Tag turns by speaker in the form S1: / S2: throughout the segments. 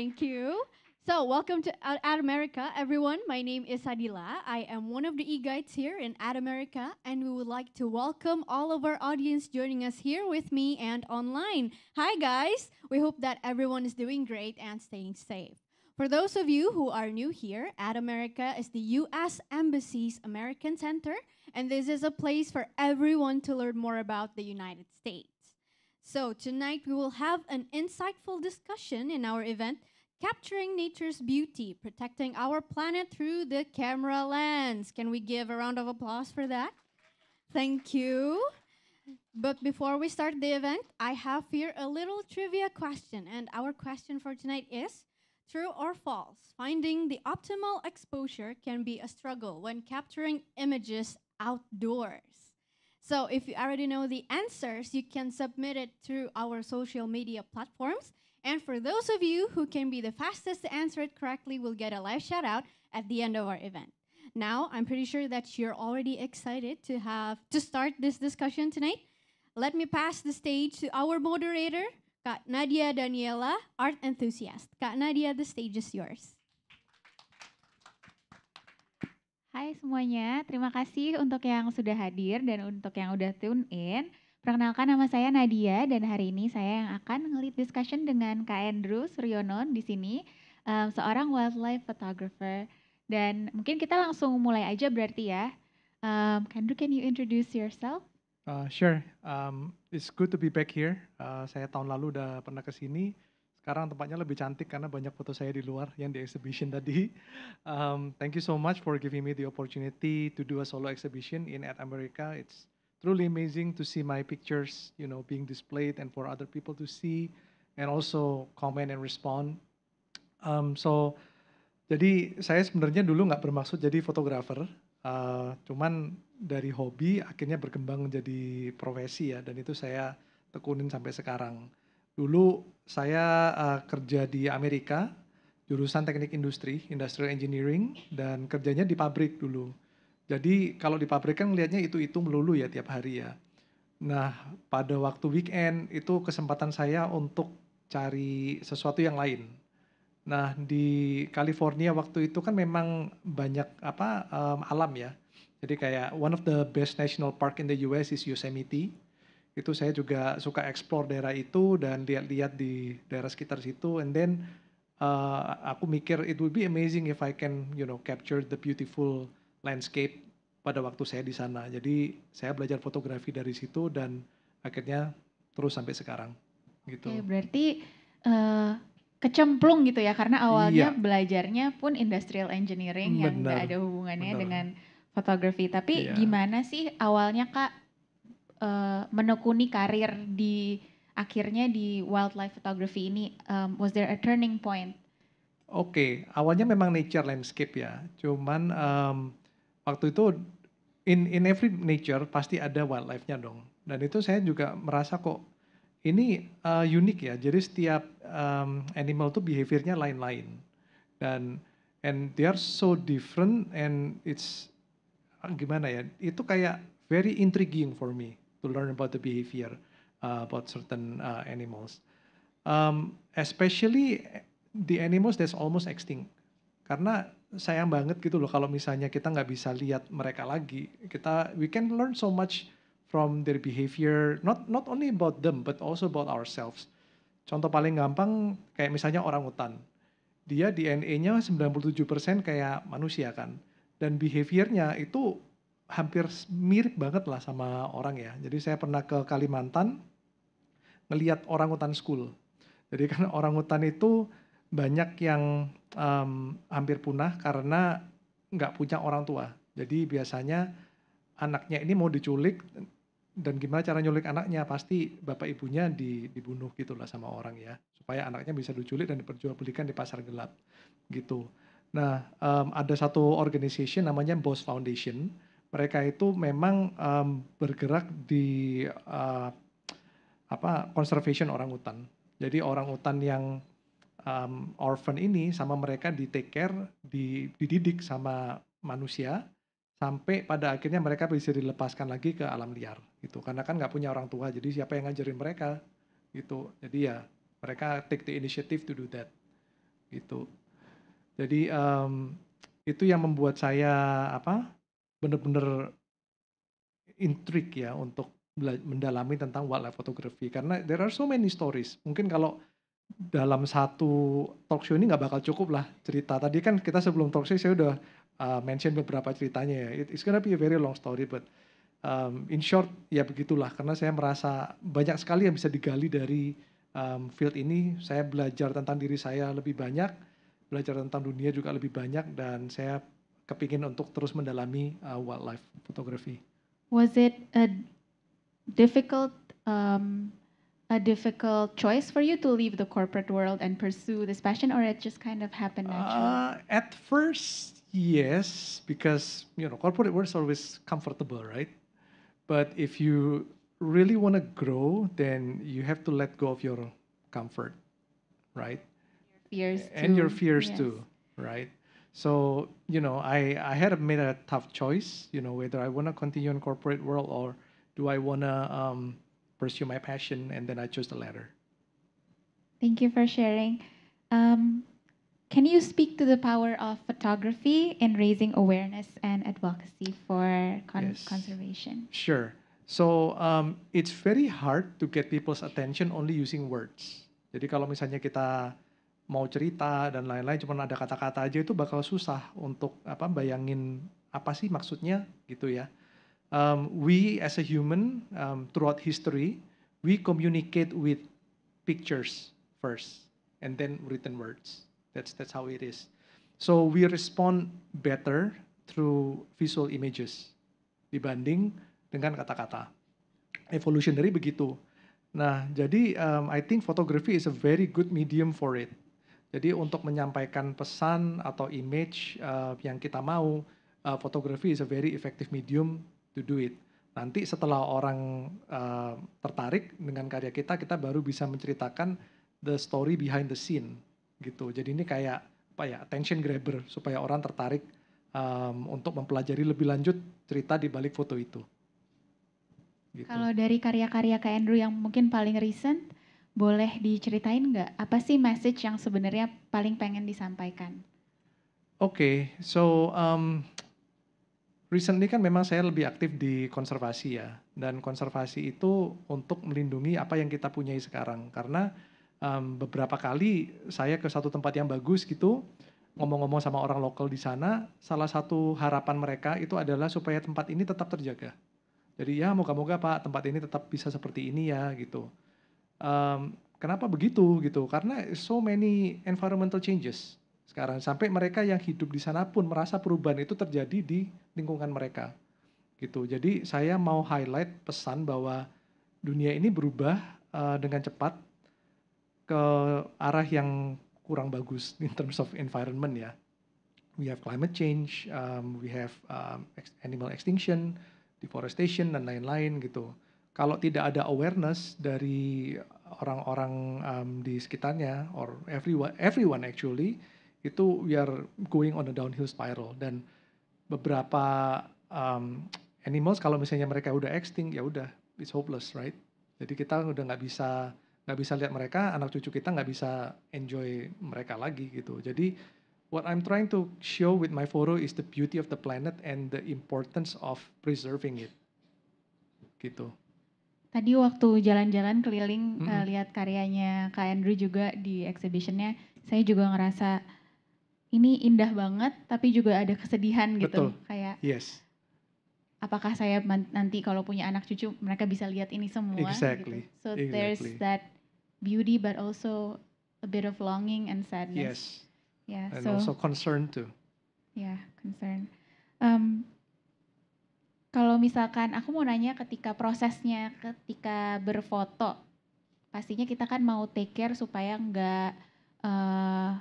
S1: Thank you. So welcome to Ad America, everyone. My name is Adila. I am one of the e-guides here in Ad America, and we would like to welcome all of our audience joining us here with me and online. Hi, guys. We hope that everyone is doing great and staying safe. For those of you who are new here, Ad America is the U.S. Embassy's American Center, and this is a place for everyone to learn more about the United States. So tonight we will have an insightful discussion in our event Capturing nature's beauty, protecting our planet through the camera lens. Can we give a round of applause for that? Thank you. But before we start the event, I have here a little trivia question. And our question for tonight is, true or false, finding the optimal exposure can be a struggle when capturing images outdoors. So if you already know the answers, you can submit it through our social media platforms and for those of you who can be the fastest to answer it correctly will get a live shout out at the end of our event. Now, I'm pretty sure that you're already excited to have to start this discussion tonight. Let me pass the stage to our moderator, Kat Nadia Daniela, art enthusiast. Kat Nadia, the stage is yours. Hai semuanya, terima kasih untuk yang sudah
S2: hadir dan untuk yang udah tune in. Perkenalkan nama saya Nadia dan hari ini saya yang akan ngelit discussion dengan Kak Andrew Suryono di sini, um, seorang wildlife photographer. Dan mungkin kita langsung mulai aja berarti ya. Um, Kak Andrew, can you introduce yourself?
S3: Uh, sure, um, it's good to be back here. Uh, saya tahun lalu udah pernah ke sini. Sekarang tempatnya lebih cantik karena banyak foto saya di luar yang di exhibition tadi. Um, thank you so much for giving me the opportunity to do a solo exhibition in at America. It's truly amazing to see my pictures, you know, being displayed and for other people to see and also comment and respond. Um, so, jadi saya sebenarnya dulu nggak bermaksud jadi fotografer, uh, cuman dari hobi akhirnya berkembang jadi profesi ya, dan itu saya tekunin sampai sekarang. Dulu saya uh, kerja di Amerika, jurusan teknik industri, industrial engineering, dan kerjanya di pabrik dulu. Jadi kalau di pabrik kan melihatnya itu-itu melulu ya tiap hari ya. Nah, pada waktu weekend itu kesempatan saya untuk cari sesuatu yang lain. Nah, di California waktu itu kan memang banyak apa um, alam ya. Jadi kayak one of the best national park in the US is Yosemite. Itu saya juga suka explore daerah itu dan lihat-lihat di daerah sekitar situ and then uh, aku mikir it would be amazing if I can you know capture the beautiful landscape pada waktu saya di sana. Jadi saya belajar fotografi dari situ dan akhirnya terus sampai sekarang gitu.
S2: Oke, berarti uh, kecemplung gitu ya karena awalnya iya. belajarnya pun industrial engineering Bener. yang nggak ada hubungannya Bener. dengan fotografi. Tapi iya. gimana sih awalnya Kak uh, menekuni karir di akhirnya di wildlife photography ini um, was there a turning point?
S3: Oke, okay. awalnya memang nature landscape ya. Cuman um, waktu itu in in every nature pasti ada wildlife-nya dong. Dan itu saya juga merasa kok ini uh, unik ya. Jadi setiap um, animal tuh behaviornya lain-lain. Dan and they are so different and it's ah, gimana ya? Itu kayak very intriguing for me to learn about the behavior uh, about certain uh, animals. Um, especially the animals that's almost extinct. Karena sayang banget gitu loh kalau misalnya kita nggak bisa lihat mereka lagi. Kita we can learn so much from their behavior, not not only about them but also about ourselves. Contoh paling gampang kayak misalnya orang hutan. Dia DNA-nya 97% kayak manusia kan. Dan behaviornya itu hampir mirip banget lah sama orang ya. Jadi saya pernah ke Kalimantan ngelihat orang hutan school. Jadi kan orang hutan itu banyak yang um, hampir punah karena nggak punya orang tua. Jadi biasanya anaknya ini mau diculik dan gimana cara nyulik anaknya pasti bapak ibunya di, dibunuh gitulah sama orang ya supaya anaknya bisa diculik dan diperjualbelikan di pasar gelap gitu. Nah um, ada satu organisasi namanya Boss Foundation. Mereka itu memang um, bergerak di uh, apa conservation orang hutan. Jadi orang hutan yang um, orphan ini sama mereka di take care, di, dididik sama manusia sampai pada akhirnya mereka bisa dilepaskan lagi ke alam liar gitu karena kan nggak punya orang tua jadi siapa yang ngajarin mereka gitu jadi ya mereka take the initiative to do that gitu jadi um, itu yang membuat saya apa bener-bener intrik ya untuk mendalami tentang wildlife photography karena there are so many stories mungkin kalau dalam satu talk show ini nggak bakal cukup lah cerita. Tadi kan kita sebelum talk show saya udah uh, mention beberapa ceritanya ya. It, it's gonna be a very long story but um, in short ya begitulah karena saya merasa banyak sekali yang bisa digali dari um, field ini. Saya belajar tentang diri saya lebih banyak, belajar tentang dunia juga lebih banyak dan saya kepingin untuk terus mendalami uh, wildlife photography.
S2: Was it a difficult um, a difficult choice for you to leave the corporate world and pursue this passion, or it just kind of happened naturally?
S3: Uh, at first, yes, because you know corporate world is always comfortable, right? But if you really want to grow, then you have to let go of your comfort, right? Your fears and your fears yes. too, right? So you know, I I had made a tough choice, you know, whether I want to continue in corporate world or do I want to um, pursue my passion, and then I chose the latter.
S2: Thank you for sharing. Um, can you speak to the power of photography in raising awareness and advocacy for con yes. conservation?
S3: Sure. So um, it's very hard to get people's attention only using words. Jadi kalau misalnya kita mau cerita dan lain-lain cuma ada kata-kata aja itu bakal susah untuk apa bayangin apa sih maksudnya gitu ya um, we as a human um, throughout history we communicate with pictures first and then written words that's that's how it is so we respond better through visual images dibanding dengan kata-kata evolutionary begitu nah jadi um, I think photography is a very good medium for it jadi untuk menyampaikan pesan atau image uh, yang kita mau uh, photography is a very effective medium to do it. Nanti setelah orang uh, tertarik dengan karya kita, kita baru bisa menceritakan the story behind the scene gitu. Jadi ini kayak apa ya attention grabber supaya orang tertarik um, untuk mempelajari lebih lanjut cerita di balik foto itu.
S2: Gitu. Kalau dari karya-karya Kak Andrew yang mungkin paling recent, boleh diceritain nggak apa sih message yang sebenarnya paling pengen disampaikan?
S3: Oke, okay, so um, recently kan memang saya lebih aktif di konservasi ya. Dan konservasi itu untuk melindungi apa yang kita punya sekarang. Karena um, beberapa kali saya ke satu tempat yang bagus gitu, ngomong-ngomong sama orang lokal di sana, salah satu harapan mereka itu adalah supaya tempat ini tetap terjaga. Jadi ya moga-moga Pak tempat ini tetap bisa seperti ini ya gitu. Um, kenapa begitu gitu? Karena so many environmental changes sekarang sampai mereka yang hidup di sana pun merasa perubahan itu terjadi di lingkungan mereka gitu jadi saya mau highlight pesan bahwa dunia ini berubah uh, dengan cepat ke arah yang kurang bagus in terms of environment ya we have climate change um, we have um, animal extinction deforestation dan lain-lain gitu kalau tidak ada awareness dari orang-orang um, di sekitarnya or everyone everyone actually itu we are going on a downhill spiral dan beberapa um, animals kalau misalnya mereka udah extinct ya udah it's hopeless right jadi kita udah nggak bisa nggak bisa lihat mereka anak cucu kita nggak bisa enjoy mereka lagi gitu jadi what I'm trying to show with my photo is the beauty of the planet and the importance of preserving it gitu
S2: tadi waktu jalan-jalan keliling mm -hmm. uh, lihat karyanya Kak Andrew juga di exhibitionnya saya juga ngerasa ini indah banget tapi juga ada kesedihan gitu Betul. kayak yes apakah saya nanti kalau punya anak cucu mereka bisa lihat ini semua gitu. exactly gitu. so exactly. there's that beauty but also a bit of longing and sadness yes yeah and so, also
S3: concern too
S2: yeah concern um, kalau misalkan aku mau nanya ketika prosesnya ketika berfoto pastinya kita kan mau take care supaya nggak uh,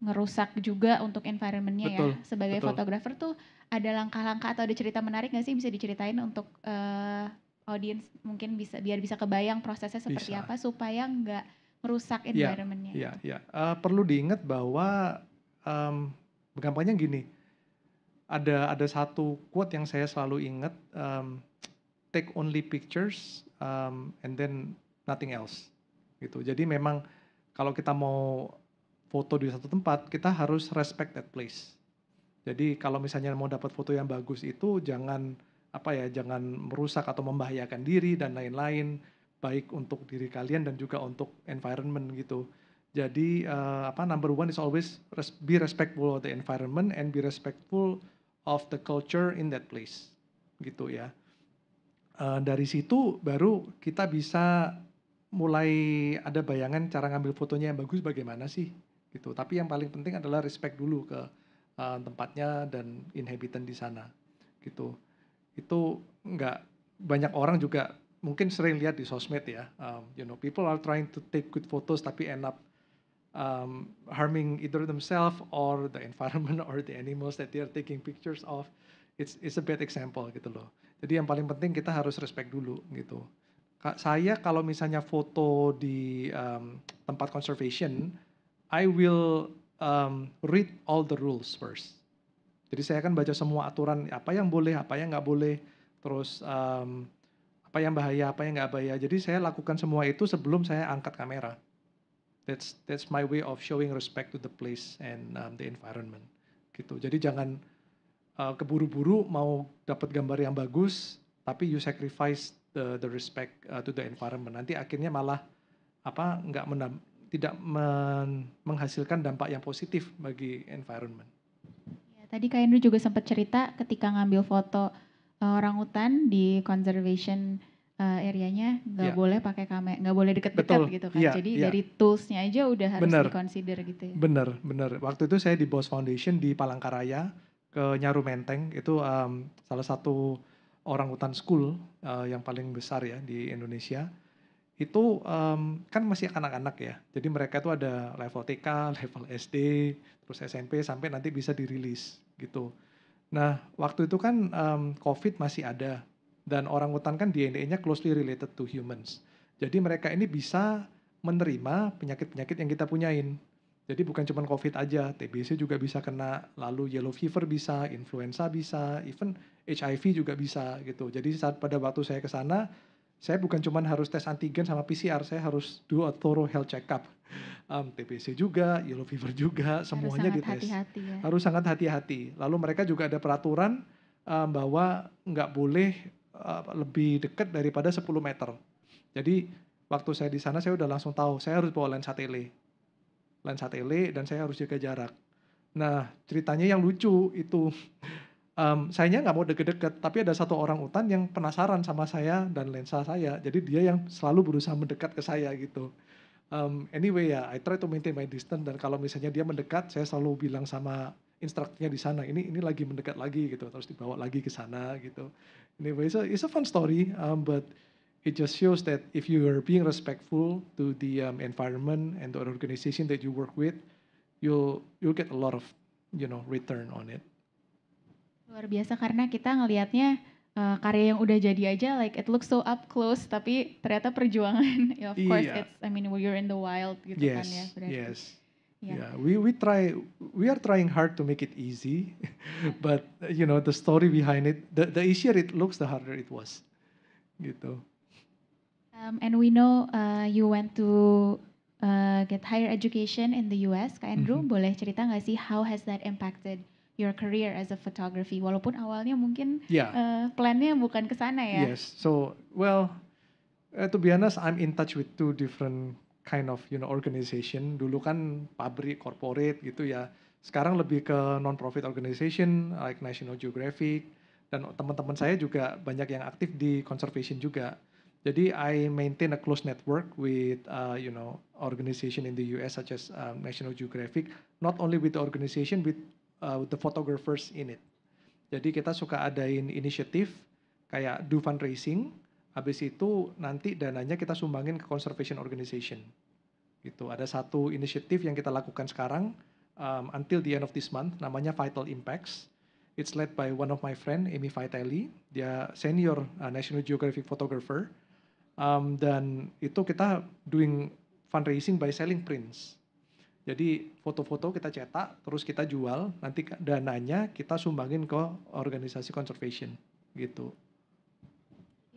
S2: ngerusak juga untuk environmentnya ya. Sebagai fotografer tuh ada langkah-langkah atau ada cerita menarik nggak sih bisa diceritain untuk uh, eh, audiens mungkin bisa biar bisa kebayang prosesnya seperti bisa. apa supaya nggak merusak iya, environmentnya. ya
S3: ya, Ya. Uh, perlu diingat bahwa um, gampangnya gini, ada ada satu quote yang saya selalu ingat, um, take only pictures um, and then nothing else, gitu. Jadi memang kalau kita mau foto di satu tempat, kita harus respect that place. Jadi kalau misalnya mau dapat foto yang bagus itu jangan apa ya, jangan merusak atau membahayakan diri dan lain-lain, baik untuk diri kalian dan juga untuk environment gitu. Jadi uh, apa number one is always res be respectful of the environment and be respectful of the culture in that place, gitu ya. Uh, dari situ baru kita bisa mulai ada bayangan cara ngambil fotonya yang bagus bagaimana sih gitu. Tapi yang paling penting adalah respect dulu ke uh, tempatnya dan inhabitant di sana gitu. Itu nggak banyak orang juga mungkin sering lihat di sosmed ya, um, you know, people are trying to take good photos tapi end up um, harming either themselves or the environment or the animals that they are taking pictures of. It's it's a bad example gitu loh. Jadi yang paling penting kita harus respect dulu gitu. Saya kalau misalnya foto di um, tempat conservation, I will um, read all the rules first. Jadi saya akan baca semua aturan apa yang boleh, apa yang nggak boleh, terus um, apa yang bahaya, apa yang nggak bahaya. Jadi saya lakukan semua itu sebelum saya angkat kamera. That's that's my way of showing respect to the place and um, the environment. Gitu. Jadi jangan uh, keburu-buru mau dapat gambar yang bagus, tapi you sacrifice the the respect uh, to the environment. Nanti akhirnya malah apa nggak tidak men menghasilkan dampak yang positif bagi environment.
S2: Ya, tadi Kak Indri juga sempat cerita ketika ngambil foto uh, eh, orang hutan di conservation uh, areanya nggak ya. boleh pakai kamera, nggak boleh deket-deket gitu kan. Ya, Jadi ya. dari toolsnya aja udah harus bener. diconsider gitu ya.
S3: Bener, bener. Waktu itu saya di Bos Foundation di Palangkaraya ke Nyaru Menteng itu um, salah satu orang hutan school uh, yang paling besar ya di Indonesia itu um, kan masih anak-anak ya. Jadi mereka itu ada level TK, level SD, terus SMP sampai nanti bisa dirilis gitu. Nah, waktu itu kan um, COVID masih ada dan orang hutan kan DNA-nya closely related to humans. Jadi mereka ini bisa menerima penyakit-penyakit yang kita punyain. Jadi bukan cuma COVID aja, TBC juga bisa kena, lalu yellow fever bisa, influenza bisa, even HIV juga bisa gitu. Jadi saat pada waktu saya ke sana saya bukan cuma harus tes antigen sama PCR, saya harus do a thorough health check-up. Um, TBC juga, yellow fever juga, semuanya harus dites. Hati -hati ya. Harus sangat hati-hati. Lalu mereka juga ada peraturan um, bahwa nggak boleh uh, lebih dekat daripada 10 meter. Jadi waktu saya di sana saya udah langsung tahu, saya harus bawa lensa tele. Lensa tele dan saya harus jaga jarak. Nah ceritanya yang lucu itu um, sayanya nggak mau deket-deket, tapi ada satu orang utan yang penasaran sama saya dan lensa saya. Jadi dia yang selalu berusaha mendekat ke saya gitu. Um, anyway ya, I try to maintain my distance dan kalau misalnya dia mendekat, saya selalu bilang sama instrukturnya di sana, ini ini lagi mendekat lagi gitu, terus dibawa lagi ke sana gitu. Anyway, so it's a fun story, um, but it just shows that if you are being respectful to the um, environment and the organization that you work with, you'll you'll get a lot of you know return
S2: on it. Luar biasa karena kita ngelihatnya uh, karya yang udah jadi aja like it looks so up close tapi ternyata perjuangan of course yeah. it's I mean you're in the wild gitu kan yes, kan ya berarti.
S3: Yes. Yeah. yeah, we we try we are trying hard to make it easy, but you know the story behind it. The the easier it looks, the harder it was, gitu.
S2: Um, and we know uh, you went to uh, get higher education in the U.S. Kak Andrew, mm -hmm. boleh cerita nggak sih how has that impacted your career as a photography walaupun awalnya mungkin yeah. Ya. uh, plannya bukan ke sana ya. Yes.
S3: So, well, uh, to be honest, I'm in touch with two different kind of you know organization. Dulu kan pabrik corporate gitu ya. Sekarang lebih ke non profit organization like National Geographic dan teman-teman saya juga banyak yang aktif di conservation juga. Jadi I maintain a close network with uh, you know organization in the US such as um, National Geographic, not only with the organization with uh, the photographers in it. Jadi kita suka adain inisiatif kayak do fundraising, habis itu nanti dananya kita sumbangin ke conservation organization. Gitu. Ada satu inisiatif yang kita lakukan sekarang um, until the end of this month namanya Vital Impacts. It's led by one of my friend Amy Vitali. dia senior uh, National Geographic photographer. Um, dan itu kita doing fundraising by selling prints. Jadi foto-foto kita cetak, terus kita jual, nanti dananya kita sumbangin ke organisasi conservation gitu.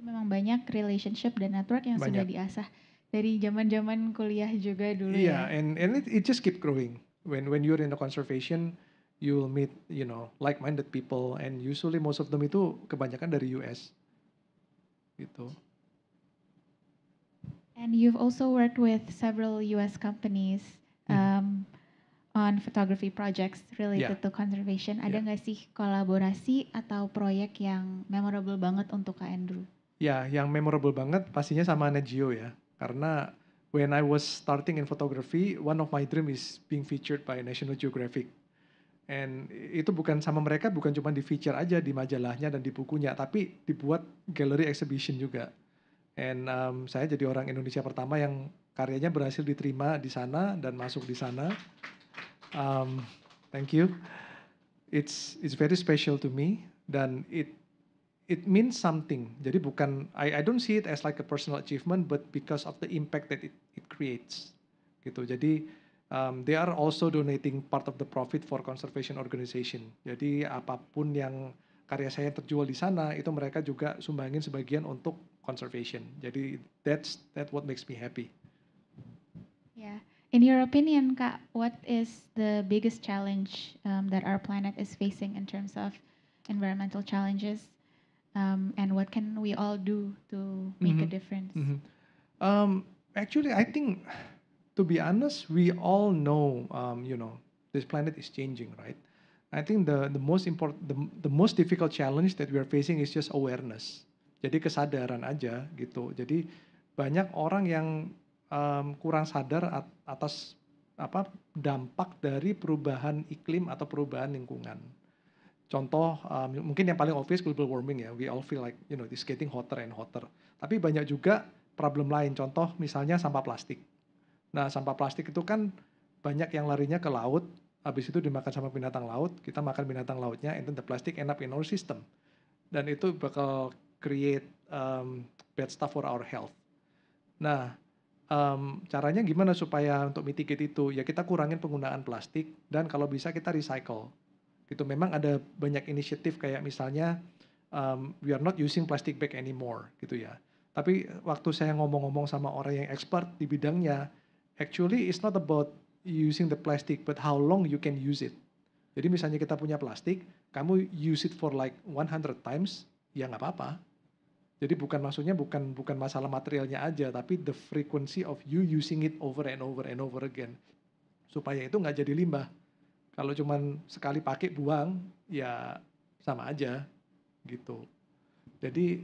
S2: Memang banyak relationship dan network yang banyak. sudah diasah dari zaman-zaman kuliah juga
S1: dulu yeah,
S3: ya. and and it, it just keep growing. When when you're in the conservation, you will meet you know like-minded people and usually most of them itu kebanyakan dari US. Gitu.
S2: And you've also worked with several US companies. Hmm. um, on photography projects related yeah. to conservation. Ada nggak yeah. sih kolaborasi atau proyek yang memorable banget untuk Kak Andrew?
S3: Ya, yang memorable banget pastinya sama Geo ya. Karena when I was starting in photography, one of my dream is being featured by National Geographic. And itu bukan sama mereka, bukan cuma di feature aja di majalahnya dan di bukunya, tapi dibuat gallery exhibition juga. And um, saya jadi orang Indonesia pertama yang karyanya berhasil diterima di sana dan masuk di sana. Um, thank you. It's it's very special to me dan it it means something. Jadi bukan I I don't see it as like a personal achievement but because of the impact that it it creates. Gitu. Jadi um, they are also donating part of the profit for conservation organization. Jadi apapun yang karya saya terjual di sana itu mereka juga sumbangin sebagian untuk conservation. Jadi that's that what makes me happy.
S2: Yeah. In your opinion, Kak, what is the biggest challenge um, that our planet is facing in terms of environmental challenges? Um, and what can we all do to make mm-hmm. a difference?
S3: Mm-hmm. Um, actually, I think, to be honest, we all know, um, you know, this planet is changing, right? I think the the most important, the, the most difficult challenge that we are facing is just awareness. Jadi kesadaran aja gitu. Jadi banyak orang yang um, kurang sadar atas apa dampak dari perubahan iklim atau perubahan lingkungan. Contoh um, mungkin yang paling obvious global warming ya. We all feel like you know it's getting hotter and hotter. Tapi banyak juga problem lain. Contoh misalnya sampah plastik. Nah, sampah plastik itu kan banyak yang larinya ke laut, habis itu dimakan sama binatang laut, kita makan binatang lautnya and then the plastic end up in our system. Dan itu bakal create um, bad stuff for our health. Nah, um, caranya gimana supaya untuk mitigate itu? Ya kita kurangin penggunaan plastik dan kalau bisa kita recycle. Gitu memang ada banyak inisiatif kayak misalnya um, we are not using plastic bag anymore gitu ya. Tapi waktu saya ngomong-ngomong sama orang yang expert di bidangnya, actually it's not about using the plastic but how long you can use it. Jadi misalnya kita punya plastik, kamu use it for like 100 times, ya nggak apa-apa jadi bukan maksudnya bukan bukan masalah materialnya aja, tapi the frequency of you using it over and over and over again. Supaya itu nggak jadi limbah. Kalau cuman sekali pakai buang, ya sama aja gitu. Jadi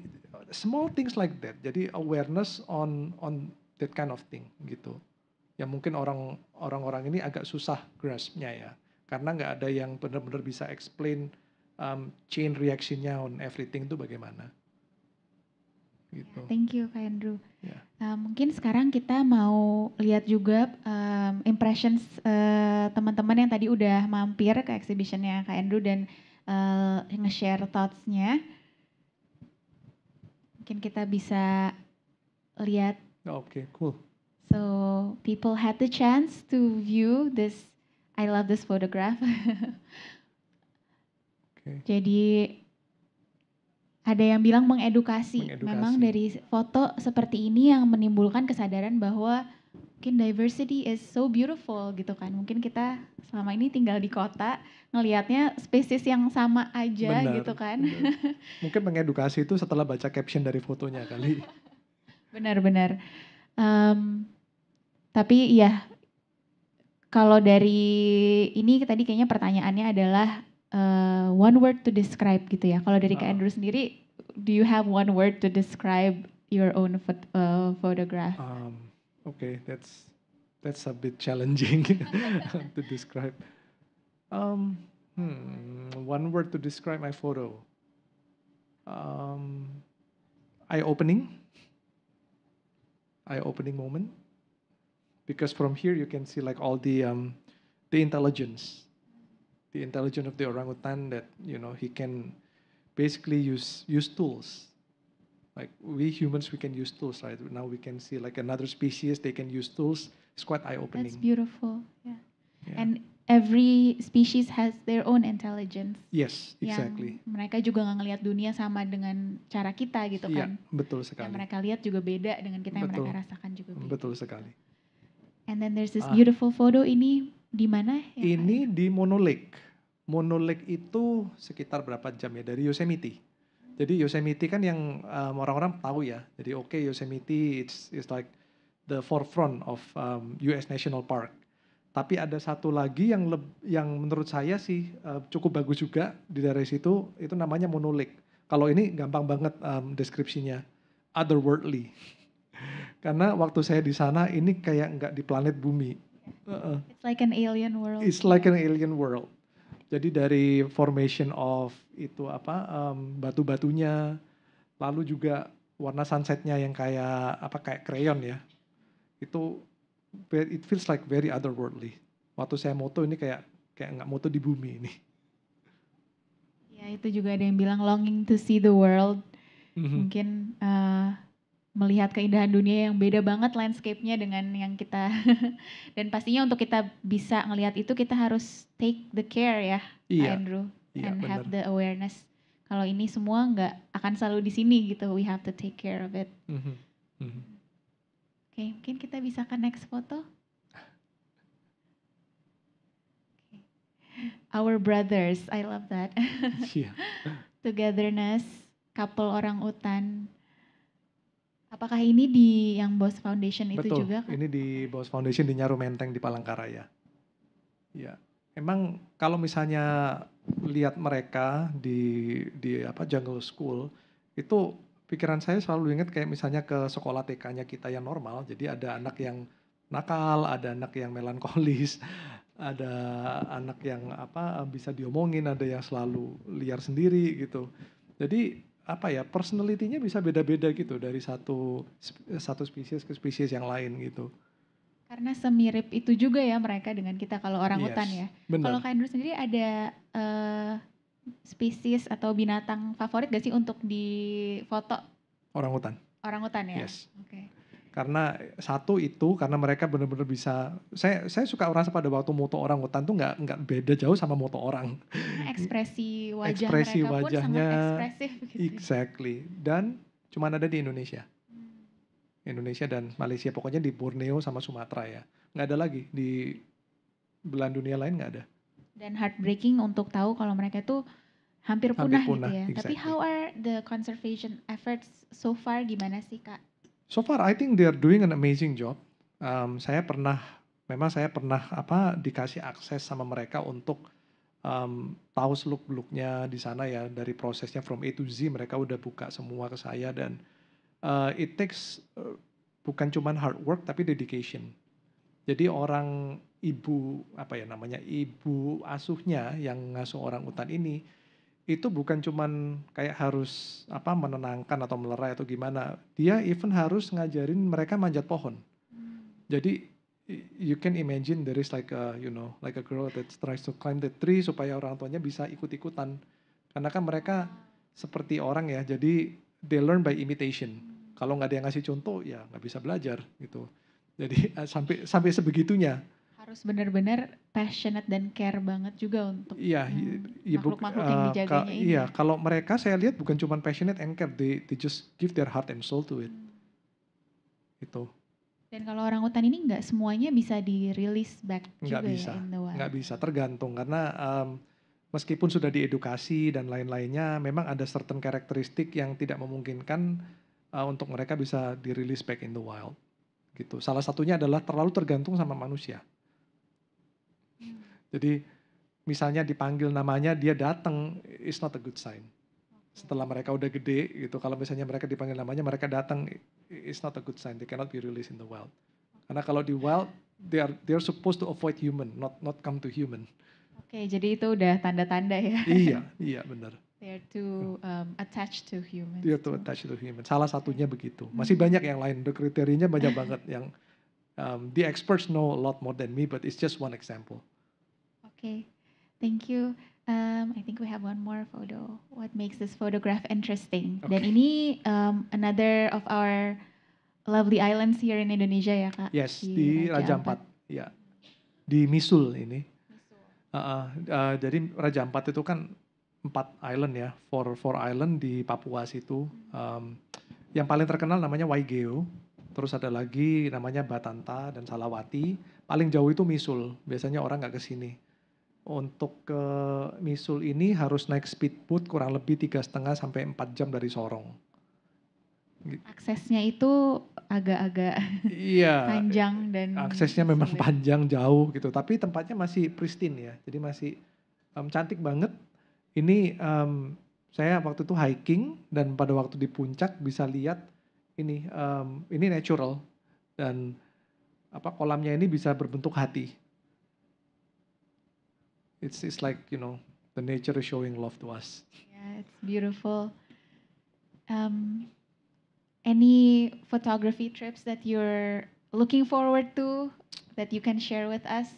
S3: small things like that. Jadi awareness on on that kind of thing gitu. Ya mungkin orang orang-orang ini agak susah graspnya ya, karena nggak ada yang benar-benar bisa explain um, chain reactionnya on everything itu bagaimana.
S2: Gitu. Thank you Kak Andrew. Yeah. Ya. Uh, mungkin sekarang kita mau lihat juga um, impressions uh, teman-teman yang tadi udah mampir ke exhibitionnya Kak Andrew dan uh, nge-share thoughts-nya. Mungkin kita bisa lihat.
S3: Oke, okay, cool.
S2: So people had the chance to view this. I love this photograph. okay. Jadi ada yang bilang mengedukasi. mengedukasi. Memang dari foto seperti ini yang menimbulkan kesadaran bahwa mungkin diversity is so beautiful gitu kan. Mungkin kita selama ini tinggal di kota ngelihatnya spesies yang sama aja benar, gitu kan. Benar.
S3: Mungkin mengedukasi itu setelah baca caption dari fotonya kali.
S2: Benar-benar. Um, tapi ya kalau dari ini tadi kayaknya pertanyaannya adalah uh, one word to describe gitu ya. Kalau dari Kak ah. Andrew sendiri, do you have one word to describe your own phot uh, photograph? Um,
S3: okay, that's that's a bit challenging to describe. Um, hmm, one word to describe my photo. Um, eye opening. Eye opening moment. Because from here you can see like all the um, the intelligence the intelligence of the orangutan that you know he can basically use use tools like we humans we can use tools right now we can see like another species they can use tools it's quite eye-opening
S2: that's beautiful yeah, yeah. and every species has their own intelligence
S3: yes exactly yang
S2: mereka juga nggak ngelihat dunia sama dengan cara kita gitu iya, kan yeah,
S3: betul sekali yang mereka
S2: lihat juga beda dengan kita betul. yang mereka rasakan juga beda betul sekali and then there's this ah. beautiful photo ini di mana?
S3: Ya, ini Pak? di Mono Lake. itu sekitar berapa jam ya dari Yosemite. Jadi Yosemite kan yang um, orang-orang tahu ya. Jadi oke okay, Yosemite it's, it's like the forefront of um, US National Park. Tapi ada satu lagi yang leb, yang menurut saya sih uh, cukup bagus juga di daerah situ. Itu namanya Mono Kalau ini gampang banget um, deskripsinya. Otherworldly. Karena waktu saya di sana ini kayak nggak di planet bumi
S2: It's like an alien world. It's like an
S3: alien world. Jadi dari formation of itu apa um, batu-batunya, lalu juga warna sunsetnya yang kayak apa kayak crayon ya, itu it feels like very otherworldly. Waktu saya moto ini kayak kayak nggak moto di bumi ini.
S2: Ya itu juga ada yang bilang longing to see the world. Mm-hmm. Mungkin uh, melihat keindahan dunia yang beda banget landscape-nya dengan yang kita dan pastinya untuk kita bisa ngelihat itu kita harus take the care ya iya, Andrew
S1: iya, and bener. have the
S2: awareness kalau ini semua nggak akan selalu di sini gitu we have to take care of it
S1: mm -hmm. oke
S2: okay, mungkin kita bisa ke next foto our brothers I love that yeah. togetherness couple orang utan Apakah ini di yang Bos Foundation itu Betul, juga? Betul.
S3: ini di Bos Foundation di Nyaru Menteng di Palangkaraya. Ya, emang kalau misalnya lihat mereka di di apa Jungle School itu pikiran saya selalu ingat kayak misalnya ke sekolah TK-nya kita yang normal. Jadi ada anak yang nakal, ada anak yang melankolis, ada anak yang apa bisa diomongin, ada yang selalu liar sendiri gitu. Jadi apa ya personalitinya bisa beda-beda gitu dari satu satu spesies ke spesies yang lain gitu.
S2: Karena semirip itu juga ya mereka dengan kita kalau orang yes, ya. Kalau kain sendiri ada uh, spesies atau binatang favorit gak sih untuk di foto? Orang hutan. Orang hutan ya. Yes. Oke. Okay
S3: karena satu itu karena mereka benar-benar bisa saya saya suka orang pada waktu moto orang hutan tuh nggak nggak beda jauh sama moto orang
S2: ekspresi wajah ekspresi mereka wajahnya pun sangat ekspresif gitu. Ya.
S3: exactly dan cuma ada di Indonesia Indonesia dan Malaysia pokoknya di Borneo sama Sumatera ya nggak ada lagi di belahan dunia lain nggak ada
S2: dan heartbreaking untuk tahu kalau mereka tuh hampir punah, hampir punah gitu ya exactly. tapi how are the conservation efforts so far gimana sih kak
S3: so far I think they are doing an amazing job. Um, saya pernah, memang saya pernah apa dikasih akses sama mereka untuk um, tahu seluk beluknya di sana ya dari prosesnya from A to Z mereka udah buka semua ke saya dan uh, it takes uh, bukan cuman hard work tapi dedication. Jadi orang ibu apa ya namanya ibu asuhnya yang ngasuh orang utan ini itu bukan cuman kayak harus apa menenangkan atau melerai atau gimana. Dia even harus ngajarin mereka manjat pohon. Hmm. Jadi you can imagine there is like a you know like a girl that tries to climb the tree supaya orang tuanya bisa ikut-ikutan. Karena kan mereka seperti orang ya. Jadi they learn by imitation. Kalau nggak ada yang ngasih contoh ya nggak bisa belajar gitu. Jadi eh, sampai sampai sebegitunya
S2: harus benar-benar passionate dan care banget juga untuk
S3: iya, hmm, iya makhluk-makhluk uh, yang eh, dijaganya ini. Iya, kalau mereka saya lihat bukan cuma passionate and care, they, they just give their heart and soul to it. Hmm. Itu.
S2: Dan kalau orang hutan ini nggak semuanya bisa dirilis back nggak juga ya bisa. ya in the
S3: Nggak bisa, tergantung karena um, meskipun sudah diedukasi dan lain-lainnya, memang ada certain karakteristik yang tidak memungkinkan uh, untuk mereka bisa dirilis back in the wild. Gitu. Salah satunya adalah terlalu tergantung sama manusia. Jadi misalnya dipanggil namanya dia datang, it's not a good sign. Setelah mereka udah gede gitu, kalau misalnya mereka dipanggil namanya mereka datang, it's not a good sign. They cannot be released in the wild. Karena kalau di wild, they are they are supposed to avoid human, not not come to human.
S2: Oke, okay, jadi itu udah tanda-tanda ya. iya, iya benar. They are too um, attached to human.
S3: They are too attached to human. Salah satunya begitu. Hmm. Masih hmm. banyak yang lain. The kriterianya banyak banget yang um, the experts know a lot more than me, but it's just one example.
S2: Okay, thank you. Um, I think we have one more photo. What makes this photograph interesting? Okay. Dan ini um, another of our lovely islands here in Indonesia ya kak? Yes, di, di Raja Ampat.
S3: Ya, di Misul ini. Misul. Uh, uh, uh, jadi Raja Ampat itu kan empat island ya, four four island di Papua situ. Um, yang paling terkenal namanya Waigeo. Terus ada lagi namanya Batanta dan Salawati. Paling jauh itu Misul. Biasanya orang nggak kesini untuk ke Misul ini harus naik speedboat kurang lebih tiga setengah sampai empat jam dari Sorong. Gitu.
S2: Aksesnya itu agak-agak
S3: iya, panjang
S2: dan aksesnya
S3: memang panjang jauh gitu, tapi tempatnya masih pristine ya, jadi masih um, cantik banget. Ini um, saya waktu itu hiking dan pada waktu di puncak bisa lihat ini um, ini natural dan apa kolamnya ini bisa berbentuk hati It's it's like you know the nature is showing love to us.
S2: Yeah, it's beautiful. Um, any photography trips that you're looking forward to that you can share with us?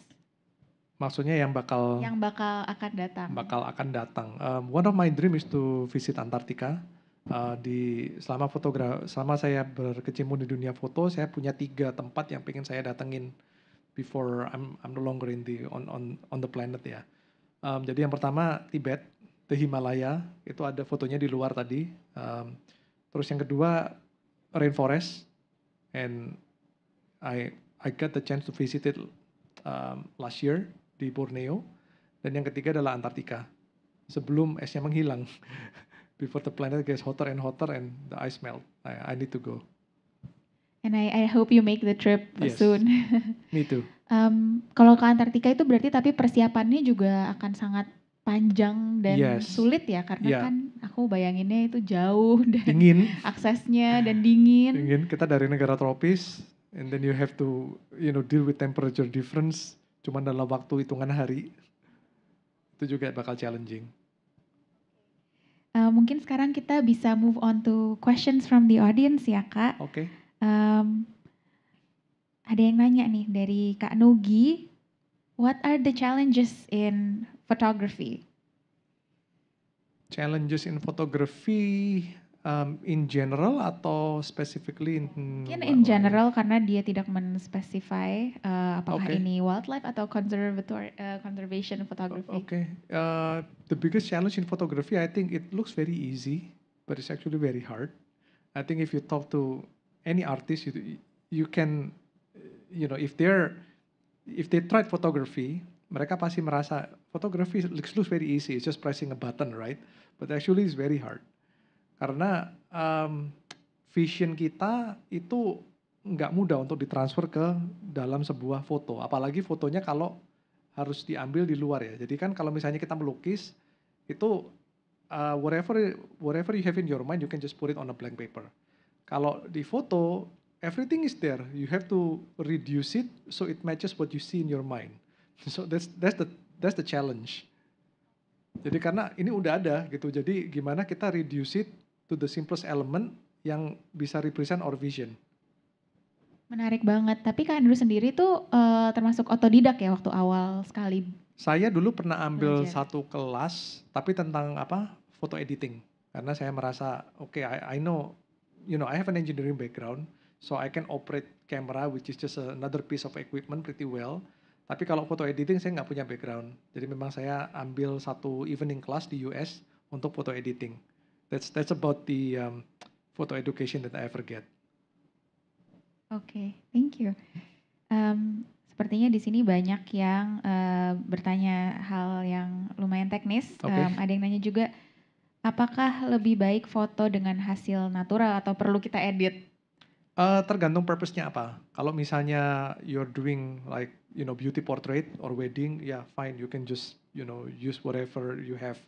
S3: Maksudnya yang bakal
S2: yang bakal akan datang.
S3: Bakal akan datang. Um, one of my dream is to visit Antartika. Uh, di selama fotografi selama saya berkecimpung di dunia foto, saya punya tiga tempat yang pengen saya datengin before I'm I'm no longer in the on on on the planet ya. Um, jadi yang pertama Tibet, the Himalaya itu ada fotonya di luar tadi. Um, terus yang kedua rainforest and I I got the chance to visit it um, last year di Borneo. Dan yang ketiga adalah Antartika. Sebelum esnya menghilang. Before the planet gets hotter and hotter and the ice melt. I, I need to go.
S2: And I, I hope you make the trip yes. soon. Me too. Um, kalau ke Antartika itu berarti tapi persiapannya juga akan sangat panjang dan yes. sulit ya karena yeah. kan aku bayanginnya itu jauh dan dingin. aksesnya dan dingin.
S3: Dingin. Kita dari negara tropis and then you have to you know deal with temperature difference cuma dalam waktu hitungan hari. Itu juga bakal challenging.
S2: Uh, mungkin sekarang kita bisa move on to questions from the audience ya kak. Oke. Okay. Um, ada yang nanya nih dari Kak Nugi, what are the challenges in photography?
S3: Challenges in photography um, in general atau specifically in mungkin in
S2: general karena dia tidak menspesify uh, eh, apakah okay. ini wildlife atau uh, conservation photography. Oke, okay.
S3: uh, eh, the biggest challenge in photography I think it looks very easy but it's actually very hard. I think if you talk to any artist you, you can you know if they're if they tried photography mereka pasti merasa photography looks, looks very easy it's just pressing a button right but actually it's very hard karena um, vision kita itu nggak mudah untuk ditransfer ke dalam sebuah foto apalagi fotonya kalau harus diambil di luar ya jadi kan kalau misalnya kita melukis itu uh, whatever whatever you have in your mind you can just put it on a blank paper kalau di foto, everything is there. You have to reduce it so it matches what you see in your mind. So that's that's the that's the challenge. Jadi karena ini udah ada gitu. Jadi gimana kita reduce it to the simplest element yang bisa represent our vision.
S2: Menarik banget. Tapi kan dulu sendiri tuh uh, termasuk otodidak ya waktu awal sekali.
S3: Saya dulu pernah ambil belajar. satu kelas tapi tentang apa? foto editing. Karena saya merasa oke okay, I, I know you know, I have an engineering background, so I can operate camera, which is just another piece of equipment pretty well. Tapi kalau foto editing saya nggak punya background, jadi memang saya ambil satu evening class di US untuk foto editing. That's that's about the um, photo education that I ever get.
S2: Oke, okay, thank you. Um, Sepertinya di sini banyak yang uh, bertanya hal yang lumayan teknis. Okay. Um, ada yang nanya juga Apakah lebih baik foto dengan hasil natural atau perlu kita edit?
S3: Uh, tergantung purpose-nya apa. Kalau misalnya you're doing like you know beauty portrait or wedding, ya yeah, fine you can just you know use whatever you have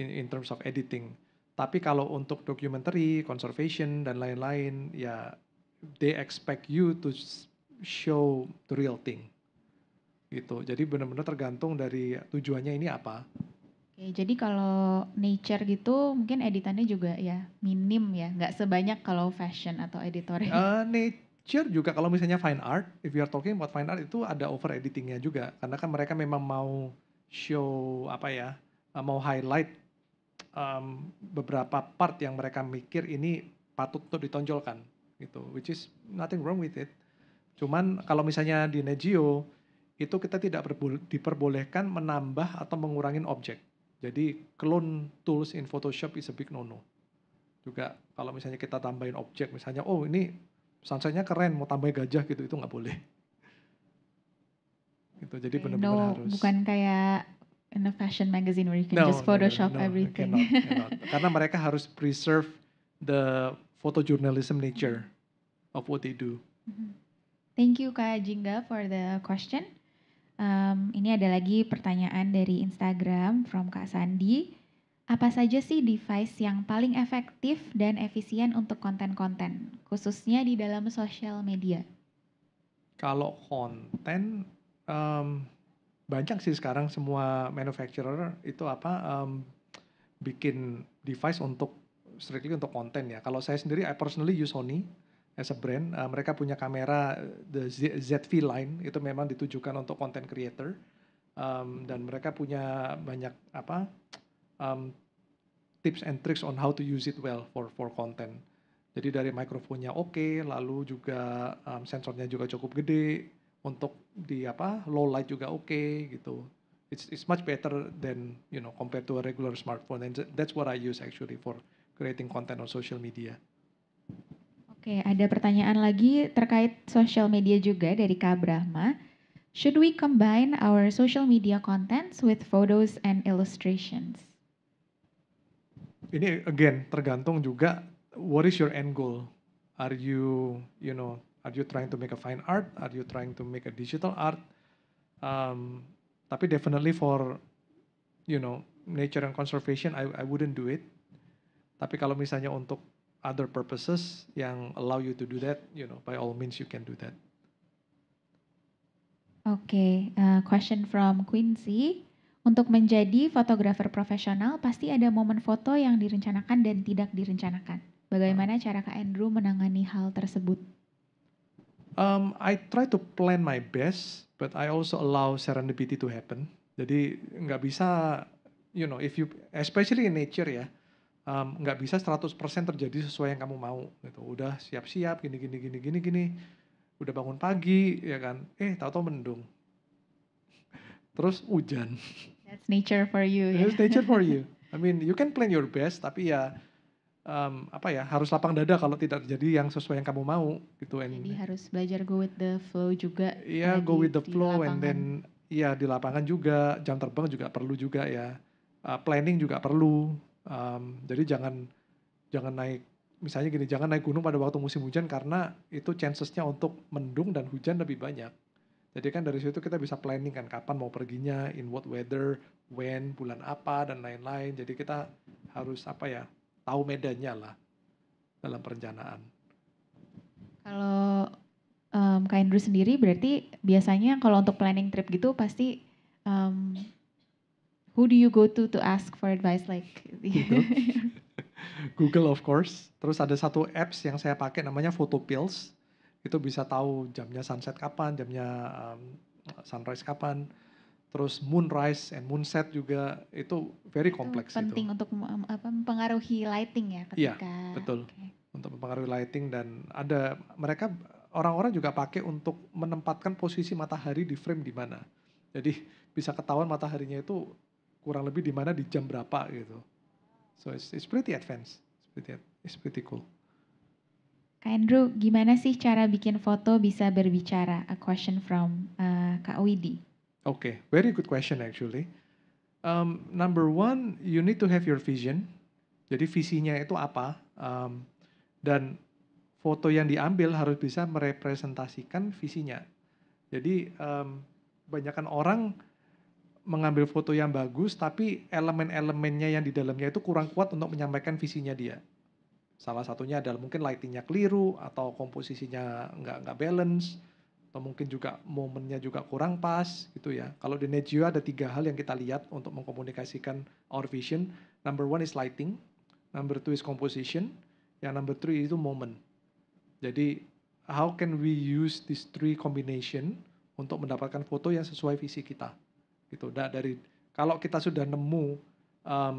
S3: in in terms of editing. Tapi kalau untuk documentary, conservation dan lain-lain, ya they expect you to show the real thing. Gitu. Jadi benar-benar tergantung dari tujuannya ini apa.
S2: Oke, jadi kalau nature gitu mungkin editannya juga ya minim ya, nggak sebanyak kalau fashion atau editorial. Uh,
S3: nature juga kalau misalnya fine art, if you are talking about fine art itu ada over editingnya juga, karena kan mereka memang mau show apa ya, eh, mau highlight um, beberapa part yang mereka mikir ini patut untuk ditonjolkan gitu, which is nothing wrong with it. Cuman kalau misalnya di Negio itu kita tidak diperbolehkan menambah atau mengurangin objek jadi clone tools in Photoshop is a big no-no. Juga kalau misalnya kita tambahin objek, misalnya oh ini sunsetnya keren, mau tambahin gajah gitu, itu nggak boleh. Gitu, jadi benar-benar no, harus. Bukan
S2: kayak in a fashion magazine where you can no, just Photoshop no, no, no, everything. Cannot, cannot.
S3: Karena mereka harus preserve the photojournalism nature of what they do.
S2: Mm-hmm. Thank you, Kak Jingga, for the question. Um, ini ada lagi pertanyaan dari Instagram from Kak Sandi. Apa saja sih device yang paling efektif dan efisien untuk konten-konten, khususnya di dalam sosial media?
S3: Kalau konten, um, banyak sih sekarang semua manufacturer itu apa um, bikin device untuk strictly untuk konten ya. Kalau saya sendiri, I personally use Sony as a brand. Uh, mereka punya kamera the Z ZV line itu memang ditujukan untuk content creator um, dan mereka punya banyak apa um, tips and tricks on how to use it well for for content. Jadi dari mikrofonnya oke, okay, lalu juga um, sensornya juga cukup gede untuk di apa low light juga oke okay, gitu. It's it's much better than you know compared to a regular smartphone and that's what I use actually for creating content on social media.
S2: Oke, ada pertanyaan lagi terkait social media juga dari Kak Brahma. Should we combine our social media contents with photos and illustrations?
S3: Ini again tergantung juga what is your end goal? Are you, you know, are you trying to make a fine art? Are you trying to make a digital art? Um, tapi definitely for, you know, nature and conservation, I, I wouldn't do it. Tapi kalau misalnya untuk other purposes yang allow you to do that, you know, by all means you can do that.
S2: Oke, okay, uh, eh, question from Quincy. Untuk menjadi fotografer profesional, pasti ada momen foto yang direncanakan dan tidak direncanakan. Bagaimana cara Kak Andrew menangani hal tersebut?
S3: Um, I try to plan my best, but I also allow serendipity to happen. Jadi nggak bisa, you know, if you, especially in nature ya, nggak um, bisa 100% terjadi sesuai yang kamu mau gitu udah siap-siap gini gini gini gini gini udah bangun pagi ya kan eh tahu-tahu mendung terus hujan
S2: that's nature for you ya. that's nature for you
S3: I mean you can plan your best tapi ya um, apa ya harus lapang dada kalau tidak terjadi yang sesuai yang kamu mau gitu and
S2: jadi harus belajar go with the flow juga ya
S3: yeah, go with the flow and then ya di lapangan juga jam terbang juga perlu juga ya uh, planning juga perlu Um, jadi jangan jangan naik misalnya gini jangan naik gunung pada waktu musim hujan karena itu chancesnya untuk mendung dan hujan lebih banyak. Jadi kan dari situ kita bisa planning kan kapan mau perginya, in what weather, when, bulan apa dan lain-lain. Jadi kita harus apa ya tahu medannya lah dalam perencanaan.
S2: Kalau um, Kak Andrew sendiri berarti biasanya kalau untuk planning trip gitu pasti um, who do you go to to ask for advice
S1: like Google?
S3: Google of course. Terus ada satu apps yang saya pakai namanya Photo Pills. Itu bisa tahu jamnya sunset kapan, jamnya um, sunrise kapan. Terus moonrise and moonset juga itu very kompleks itu. Penting itu.
S2: untuk apa mempengaruhi lighting ya ketika. Iya, betul. Okay.
S3: Untuk mempengaruhi lighting dan ada mereka orang-orang juga pakai untuk menempatkan posisi matahari di frame di mana. Jadi bisa ketahuan mataharinya itu kurang lebih di mana di jam berapa gitu. So it's, it's pretty advanced, it's pretty, it's pretty cool.
S2: Kak Andrew, gimana sih cara bikin foto bisa berbicara? A question from uh, Kak Widi.
S3: Okay, very good question actually. Um, number one, you need to have your vision. Jadi visinya itu apa? Um, dan foto yang diambil harus bisa merepresentasikan visinya. Jadi um, banyakkan orang mengambil foto yang bagus tapi elemen-elemennya yang di dalamnya itu kurang kuat untuk menyampaikan visinya dia. Salah satunya adalah mungkin lightingnya keliru atau komposisinya nggak nggak balance atau mungkin juga momennya juga kurang pas gitu ya. Kalau di Negio ada tiga hal yang kita lihat untuk mengkomunikasikan our vision. Number one is lighting, number two is composition, yang number three itu moment. Jadi how can we use these three combination untuk mendapatkan foto yang sesuai visi kita? gitu nah, dari kalau kita sudah nemu um,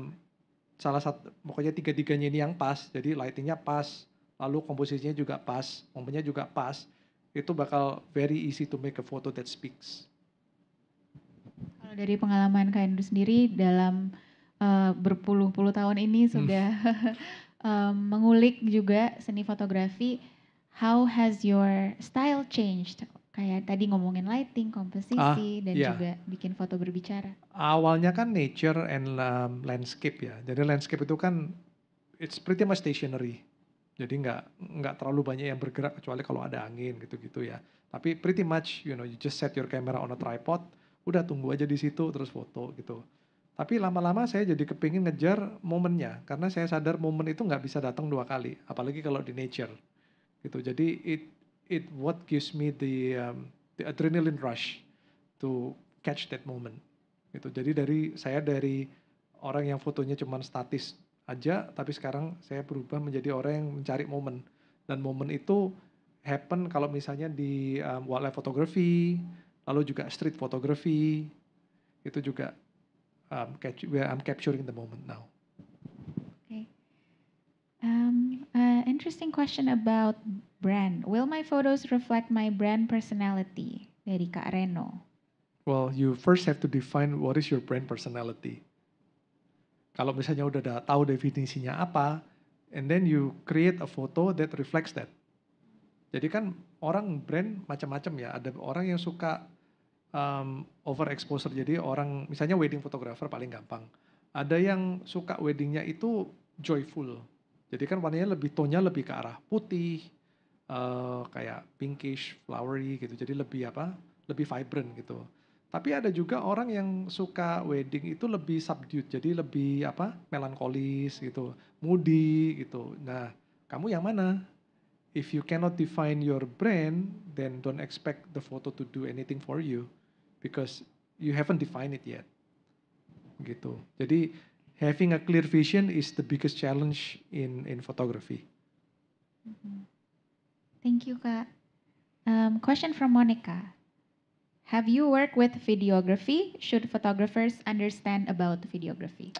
S3: salah satu pokoknya tiga tiganya ini yang pas jadi lightingnya pas lalu komposisinya juga pas momennya juga pas itu bakal very easy to make a photo that speaks
S2: kalau dari pengalaman Kak Andrew sendiri dalam uh, berpuluh-puluh tahun ini hmm. sudah um, mengulik juga seni fotografi how has your style changed kayak tadi ngomongin lighting, komposisi, ah, dan yeah. juga bikin foto berbicara.
S3: Awalnya kan nature and um, landscape ya. Jadi landscape itu kan it's pretty much stationary. Jadi nggak nggak terlalu banyak yang bergerak kecuali kalau ada angin gitu-gitu ya. Tapi pretty much you know you just set your camera on a tripod, udah tunggu aja di situ terus foto gitu. Tapi lama-lama saya jadi kepingin ngejar momennya karena saya sadar momen itu nggak bisa datang dua kali, apalagi kalau di nature gitu. Jadi it it what gives me the um, the adrenaline rush to catch that moment gitu jadi dari saya dari orang yang fotonya cuma statis aja tapi sekarang saya berubah menjadi orang yang mencari momen dan momen itu happen kalau misalnya di um, wildlife photography lalu juga street photography itu juga um, catch, where I'm capturing the moment now.
S1: Okay.
S2: Um, Uh, interesting question about brand. Will my photos reflect my brand personality? Dari Kak Reno.
S3: Well, you first have to define what is your brand personality. Kalau misalnya udah tahu definisinya apa, and then you create a photo that reflects that. Jadi kan orang brand macam-macam ya. Ada orang yang suka um, overexposure. Jadi orang misalnya wedding photographer paling gampang. Ada yang suka weddingnya itu joyful jadi kan warnanya lebih tonnya lebih ke arah putih, uh, kayak pinkish, flowery gitu. Jadi lebih apa? Lebih vibrant gitu. Tapi ada juga orang yang suka wedding itu lebih subdued, jadi lebih apa? melankolis gitu, moody gitu. Nah, kamu yang mana? If you cannot define your brand, then don't expect the photo to do anything for you because you haven't defined it yet. Gitu. Jadi having a clear vision is the biggest challenge in in photography.
S1: Mm-hmm.
S2: Thank you, Kak. Um, question from Monica. Have you worked with videography? Should photographers understand about videography?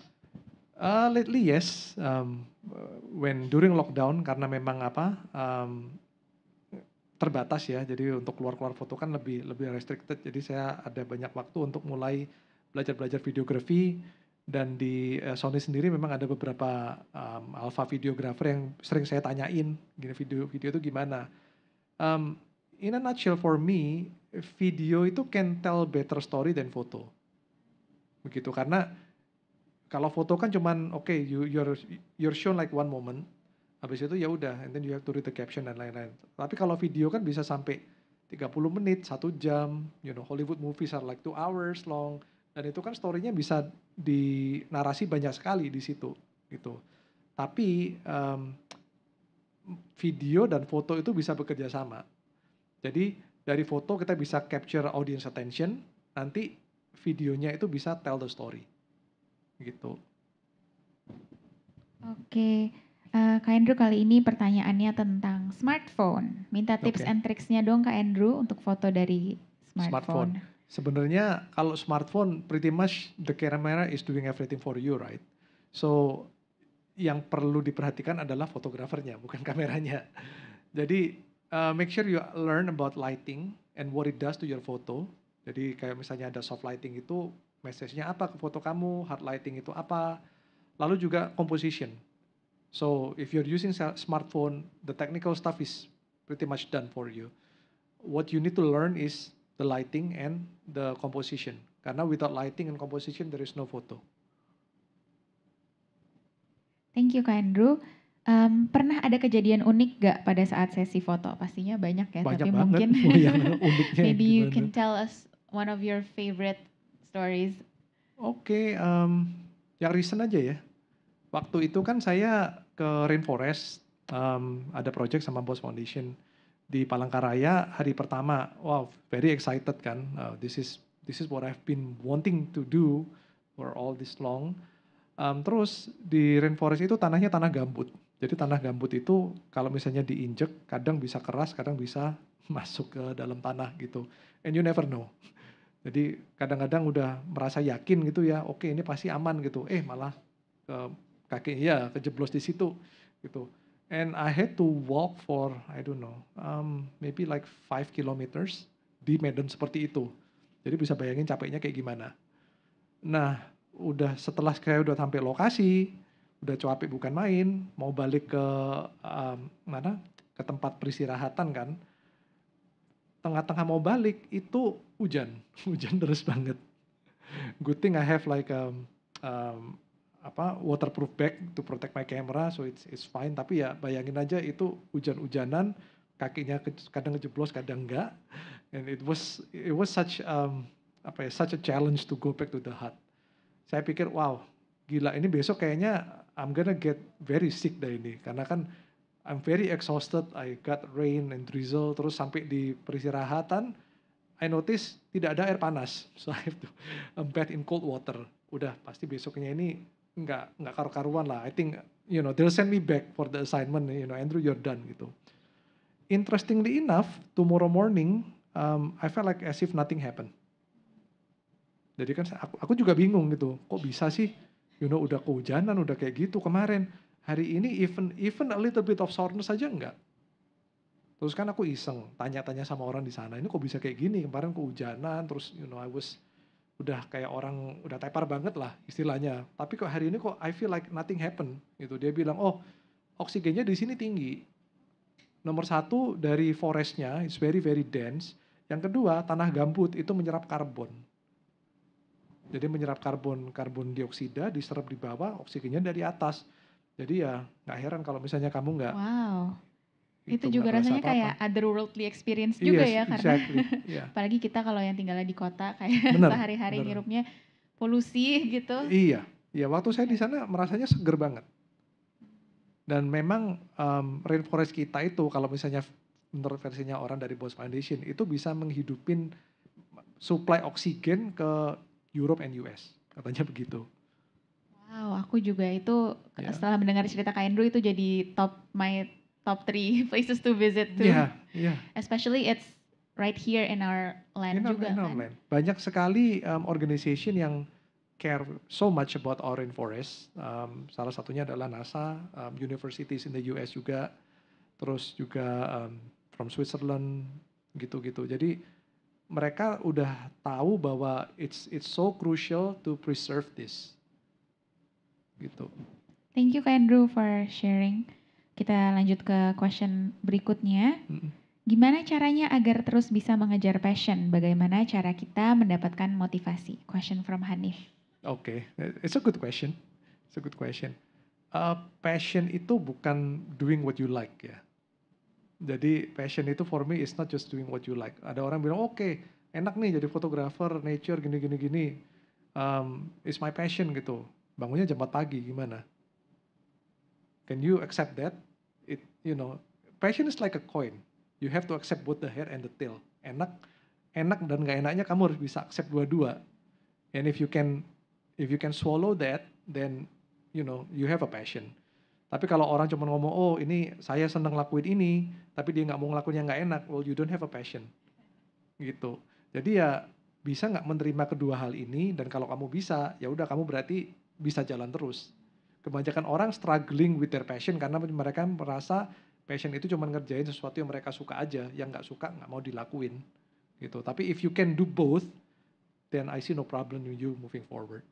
S3: Uh, lately, yes. Um, when during lockdown, karena memang apa um, terbatas ya, jadi untuk keluar-keluar foto kan lebih lebih restricted. Jadi saya ada banyak waktu untuk mulai belajar-belajar videografi dan di uh, Sony sendiri memang ada beberapa um, alpha videographer yang sering saya tanyain gini video-video itu gimana um, in a nutshell for me video itu can tell better story than foto begitu karena kalau foto kan cuman oke okay, you you're you're shown like one moment habis itu ya udah and then you have to read the caption dan lain-lain tapi kalau video kan bisa sampai 30 menit, satu jam, you know, Hollywood movies are like two hours long, dan itu kan story-nya bisa dinarasi banyak sekali di situ gitu. Tapi um, video dan foto itu bisa bekerja sama. Jadi dari foto kita bisa capture audience attention, nanti videonya itu bisa tell the story. Gitu.
S2: Oke. Uh, Kak Andrew kali ini pertanyaannya tentang smartphone. Minta tips okay. and tricksnya dong Kak Andrew untuk foto dari smartphone.
S3: smartphone sebenarnya kalau smartphone pretty much the camera is doing everything for you, right? So yang perlu diperhatikan adalah fotografernya, bukan kameranya. Jadi uh, make sure you learn about lighting and what it does to your photo. Jadi kayak misalnya ada soft lighting itu message-nya apa ke foto kamu, hard lighting itu apa. Lalu juga composition. So if you're using smartphone, the technical stuff is pretty much done for you. What you need to learn is the lighting and the composition. Karena without lighting and composition there is no photo.
S2: Thank you Kak Andrew. Um, pernah ada kejadian unik gak pada saat sesi foto? Pastinya banyak ya, banyak tapi banget. mungkin oh, iya, maybe you can tell us one of your favorite stories. Oke, okay, um, yang recent aja ya.
S3: Waktu itu kan saya ke Rainforest, um, ada project sama Boss Foundation di Palangkaraya hari pertama. Wow, very excited kan. Uh, this is this is what I've been wanting to do for all this long. Um, terus di rainforest itu tanahnya tanah gambut. Jadi tanah gambut itu kalau misalnya diinjek kadang bisa keras, kadang bisa masuk ke dalam tanah gitu. And you never know. Jadi kadang-kadang udah merasa yakin gitu ya, oke okay, ini pasti aman gitu. Eh malah ke uh, kakinya ya kejeblos di situ gitu And I had to walk for, I don't know, um, maybe like 5 kilometers di medan seperti itu. Jadi bisa bayangin capeknya kayak gimana. Nah, udah setelah saya udah sampai lokasi, udah capek bukan main, mau balik ke um, mana? Ke tempat peristirahatan kan. Tengah-tengah mau balik itu hujan, hujan deras banget. Good thing I have like um, um, apa waterproof bag to protect my camera so it's it's fine tapi ya bayangin aja itu hujan-hujanan kakinya ke, kadang kejeblos kadang enggak and it was it was such um, apa ya such a challenge to go back to the hut saya pikir wow gila ini besok kayaknya I'm gonna get very sick dah ini karena kan I'm very exhausted I got rain and drizzle terus sampai di peristirahatan I notice tidak ada air panas so I have to I'm in cold water udah pasti besoknya ini nggak nggak karu-karuan lah. I think you know they'll send me back for the assignment. You know Andrew you're done gitu. Interestingly enough, tomorrow morning um, I felt like as if nothing happened. Jadi kan aku, aku juga bingung gitu, kok bisa sih, you know udah kehujanan, udah kayak gitu kemarin. Hari ini even even a little bit of soreness aja enggak. Terus kan aku iseng tanya-tanya sama orang di sana, ini kok bisa kayak gini? Kemarin kehujanan, terus you know I was udah kayak orang udah tepar banget lah istilahnya. Tapi kok hari ini kok I feel like nothing happen gitu. Dia bilang, oh oksigennya di sini tinggi. Nomor satu dari forestnya, it's very very dense. Yang kedua, tanah gambut itu menyerap karbon. Jadi menyerap karbon karbon dioksida diserap di bawah, oksigennya dari atas. Jadi ya nggak heran kalau misalnya kamu nggak
S2: wow itu, juga rasanya kayak apa -apa. kayak otherworldly experience iya juga yes, ya karena exactly. yeah. apalagi kita kalau yang tinggalnya di kota kayak sehari-hari hirupnya polusi gitu. Iya,
S3: iya waktu saya di sana merasanya seger banget. Dan memang um, rainforest kita itu kalau misalnya menurut versinya orang dari Bose Foundation itu bisa menghidupin supply oksigen ke Europe and US katanya begitu.
S2: Wow, aku juga itu yeah. setelah mendengar cerita Kak Andrew itu jadi top my top three places to visit too. Yeah, yeah. Especially it's right here in our land in juga in our kan. Land.
S3: Banyak sekali um, organization yang care so much about our forest. Um, salah satunya adalah NASA, um, universities in the US juga, terus juga um, from Switzerland gitu-gitu. Jadi mereka udah tahu bahwa it's it's so crucial to preserve this. Gitu.
S2: Thank you, Andrew, for sharing. Kita lanjut ke question berikutnya. Gimana caranya agar terus bisa mengejar passion? Bagaimana cara kita mendapatkan motivasi? Question from Hanif.
S3: Oke, okay. it's a good question. It's a good question. Uh, passion itu bukan doing what you like ya. Jadi passion itu for me is not just doing what you like. Ada orang bilang oke okay, enak nih jadi fotografer, nature gini gini gini. Um, it's my passion gitu. Bangunnya jam 4 pagi gimana? Can you accept that? It, you know, passion is like a coin. You have to accept both the head and the tail. Enak, enak dan gak enaknya kamu harus bisa accept dua-dua. And if you can, if you can swallow that, then you know you have a passion. Tapi kalau orang cuma ngomong, oh ini saya seneng lakuin ini, tapi dia nggak mau ngelakuin yang nggak enak, well you don't have a passion. Gitu. Jadi ya bisa nggak menerima kedua hal ini dan kalau kamu bisa, ya udah kamu berarti bisa jalan terus kebanyakan orang struggling with their passion karena mereka merasa passion itu cuma ngerjain sesuatu yang mereka suka aja, yang nggak suka nggak mau dilakuin gitu. Tapi if you can do both, then I see no problem with you moving forward.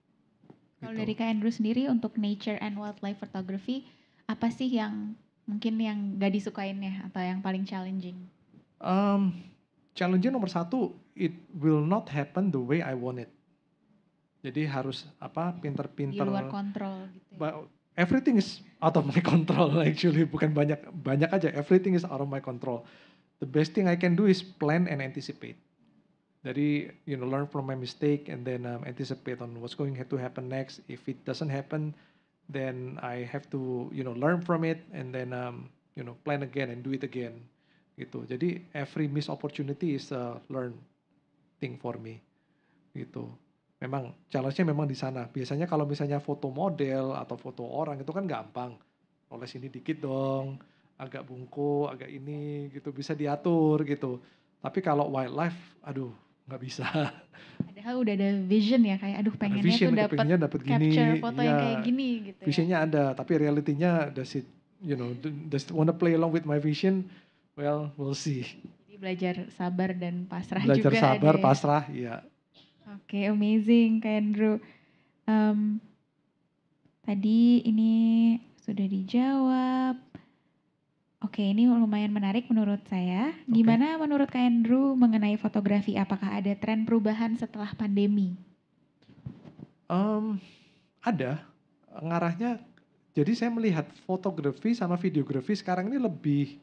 S2: Kalau gitu. dari Kak Andrew sendiri untuk nature and wildlife photography, apa sih yang mungkin yang gak disukainnya atau yang paling challenging?
S3: Um, challenging nomor satu, it will not happen the way I want it. Jadi harus apa pinter-pinter. Di luar
S2: kontrol gitu.
S3: Ya. Everything is out of my control actually. Bukan banyak banyak aja. Everything is out of my control. The best thing I can do is plan and anticipate. Jadi you know learn from my mistake and then um, anticipate on what's going to happen next. If it doesn't happen, then I have to you know learn from it and then um, you know plan again and do it again gitu jadi every miss opportunity is a learn thing for me gitu memang challenge-nya memang di sana. Biasanya kalau misalnya foto model atau foto orang itu kan gampang. Oles ini dikit dong, agak bungkuk, agak ini gitu bisa diatur gitu. Tapi kalau wildlife, aduh nggak bisa.
S2: Padahal udah ada vision ya kayak aduh pengennya vision, tuh dapat dapet capture foto ya, yang iya. kayak gini gitu.
S3: Ya. Visionnya ya. ada, tapi realitinya does it you know does it wanna play along with my vision? Well, we'll see.
S2: Jadi belajar sabar dan pasrah belajar juga. Belajar sabar, ada. pasrah, iya. Oke, amazing Kak Andrew. Um, tadi ini sudah dijawab. Oke, ini lumayan menarik menurut saya. Gimana okay. menurut Kak Andrew mengenai fotografi? Apakah ada tren perubahan setelah pandemi?
S3: Um, ada. Ngarahnya, jadi saya melihat fotografi sama videografi sekarang ini lebih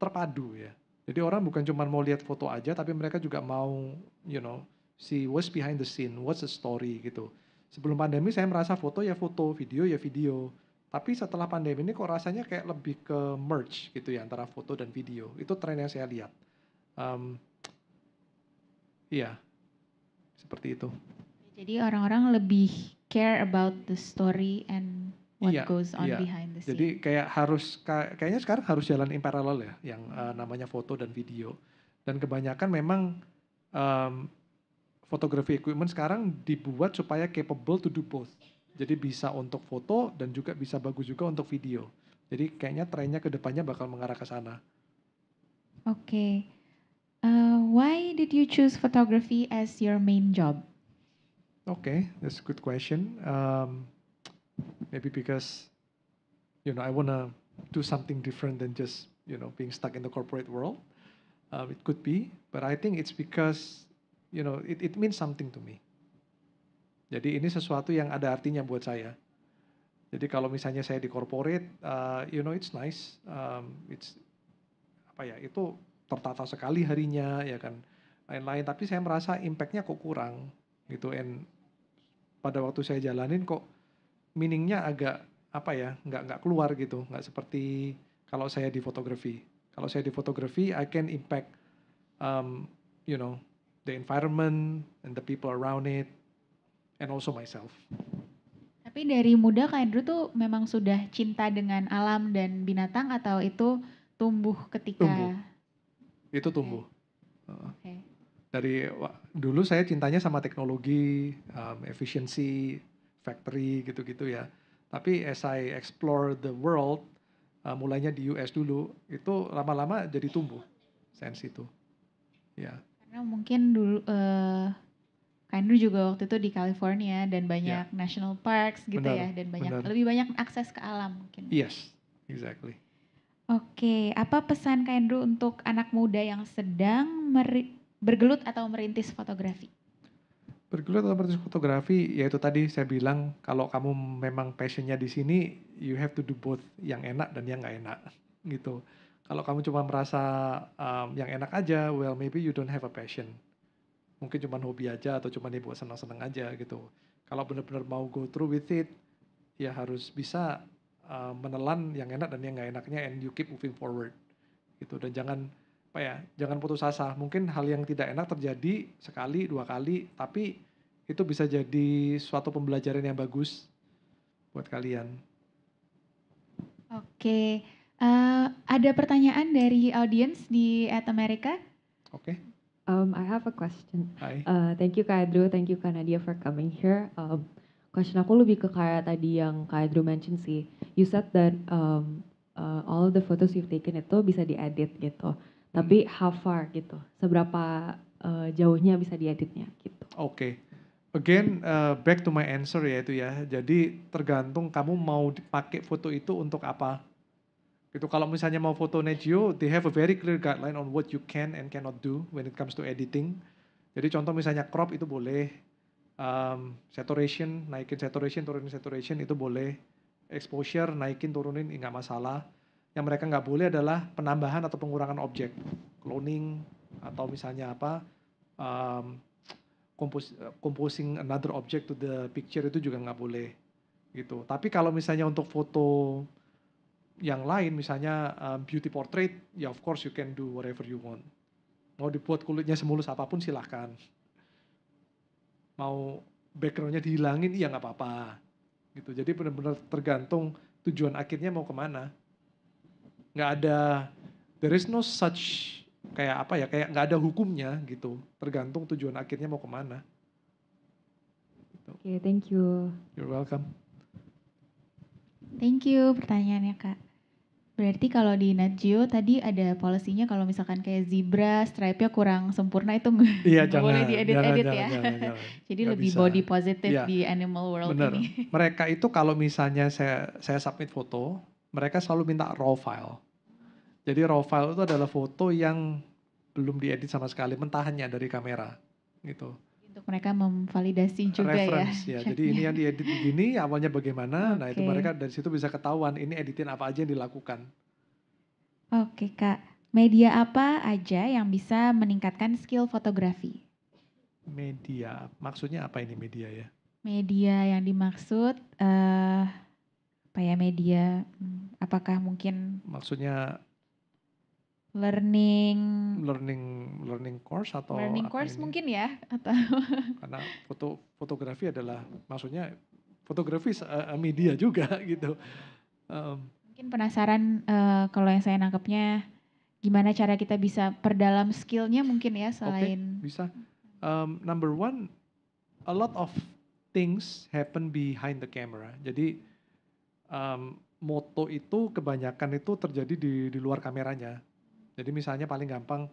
S3: terpadu ya. Jadi orang bukan cuma mau lihat foto aja, tapi mereka juga mau, you know, si what's behind the scene, what's the story gitu. Sebelum pandemi saya merasa foto ya foto, video ya video. Tapi setelah pandemi ini kok rasanya kayak lebih ke merge gitu ya antara foto dan video. Itu tren yang saya lihat. Um, iya, seperti itu.
S2: Jadi orang-orang lebih care about the story and what iya, goes on iya. behind the scene.
S3: Jadi kayak harus kayaknya sekarang harus jalan in parallel ya yang uh, namanya foto dan video. Dan kebanyakan memang um, Fotografi equipment sekarang dibuat supaya capable to do both. Jadi bisa untuk foto dan juga bisa bagus juga untuk video. Jadi kayaknya trennya ke depannya bakal mengarah ke sana.
S2: Oke. Okay. Uh, eh, why did you choose photography as your main job?
S3: Okay, that's a good question. Um, maybe because you know I wanna do something different than just you know being stuck in the corporate world. Um, it could be, but I think it's because you know, it, it means something to me. Jadi ini sesuatu yang ada artinya buat saya. Jadi kalau misalnya saya di corporate, uh, you know, it's nice, um, it's apa ya, itu tertata sekali harinya, ya kan, lain-lain. Tapi saya merasa impactnya kok kurang, gitu. And pada waktu saya jalanin kok meaningnya agak apa ya, nggak nggak keluar gitu, nggak seperti kalau saya di fotografi. Kalau saya di fotografi, I can impact, um, you know, the environment and the people around it and also myself.
S2: Tapi dari muda Kak Andrew tuh memang sudah cinta dengan alam dan binatang atau itu tumbuh ketika tumbuh.
S3: Itu tumbuh. Uh-uh. Okay. Dari dulu saya cintanya sama teknologi, um, efficiency, factory gitu-gitu ya. Tapi as I explore the world, uh, mulainya di US dulu, itu lama-lama jadi tumbuh sense itu. Ya. Yeah.
S2: Karena mungkin dulu uh, eh, Andrew juga waktu itu di California dan banyak yeah. national parks gitu benar, ya dan banyak benar. lebih banyak akses ke alam mungkin.
S3: Yes, exactly.
S2: Oke, okay. apa pesan Kak Andrew untuk anak muda yang sedang bergelut atau merintis fotografi?
S3: Bergelut atau merintis fotografi, yaitu tadi saya bilang kalau kamu memang passionnya di sini, you have to do both, yang enak dan yang nggak enak, gitu. Kalau kamu cuma merasa um, yang enak aja, well maybe you don't have a passion. Mungkin cuma hobi aja atau cuma nih buat senang-senang aja gitu. Kalau benar-benar mau go through with it, ya harus bisa uh, menelan yang enak dan yang nggak enaknya and you keep moving forward gitu dan jangan apa ya jangan putus asa mungkin hal yang tidak enak terjadi sekali dua kali tapi itu bisa jadi suatu pembelajaran yang bagus buat kalian
S2: oke okay. Uh, ada pertanyaan dari audiens di At America. Oke. Okay. Um, I have a question. Hi. Uh, thank you Kak thank you Kak Nadia for coming here. Um, question aku lebih ke kayak tadi yang Kak mention sih. You said that um, uh, all the photos you've taken itu bisa diedit gitu. Tapi hmm. how far gitu? Seberapa uh, jauhnya bisa dieditnya gitu?
S3: Oke. Okay. Again, uh, back to my answer ya itu ya. Jadi tergantung kamu mau pakai foto itu untuk apa itu kalau misalnya mau foto nejo they have a very clear guideline on what you can and cannot do when it comes to editing. Jadi contoh misalnya crop itu boleh, um, saturation naikin saturation turunin saturation itu boleh, exposure naikin turunin nggak masalah. Yang mereka nggak boleh adalah penambahan atau pengurangan objek, cloning atau misalnya apa um, composing another object to the picture itu juga nggak boleh gitu. Tapi kalau misalnya untuk foto yang lain misalnya um, beauty portrait ya of course you can do whatever you want mau dibuat kulitnya semulus apapun silahkan mau backgroundnya dihilangin ya nggak apa-apa gitu jadi benar-benar tergantung tujuan akhirnya mau kemana nggak ada there is no such kayak apa ya kayak nggak ada hukumnya gitu tergantung tujuan akhirnya mau kemana
S2: gitu. oke okay, thank you you're welcome thank you pertanyaannya kak Berarti kalau di Nat tadi ada polisinya kalau misalkan kayak zebra stripe-nya kurang sempurna itu nggak iya, boleh
S3: diedit-edit ya. Jangan, jangan,
S2: Jadi gak lebih bisa. body positive ya. di animal world Bener. ini.
S3: Mereka itu kalau misalnya saya saya submit foto, mereka selalu minta raw file. Jadi raw file itu adalah foto yang belum diedit sama sekali, mentahannya dari kamera gitu
S2: untuk mereka memvalidasi juga ya, Reference, ya. ya. Jadi ini yang
S3: diedit begini, awalnya bagaimana? Okay. Nah itu mereka dari situ bisa ketahuan ini editin apa aja yang dilakukan.
S2: Oke okay, kak, media apa aja yang bisa meningkatkan skill fotografi?
S3: Media, maksudnya apa ini media ya?
S2: Media yang dimaksud uh, apa ya media? Hmm, apakah mungkin?
S3: Maksudnya
S2: learning
S3: learning learning course atau learning course
S2: mungkin ya atau
S3: karena foto fotografi adalah maksudnya fotografi uh, media juga gitu um,
S2: mungkin penasaran uh, kalau yang saya nangkepnya gimana cara kita bisa perdalam skillnya mungkin ya selain
S3: okay, bisa um, number one a lot of things happen behind the camera jadi um, moto itu kebanyakan itu terjadi di di luar kameranya jadi misalnya paling gampang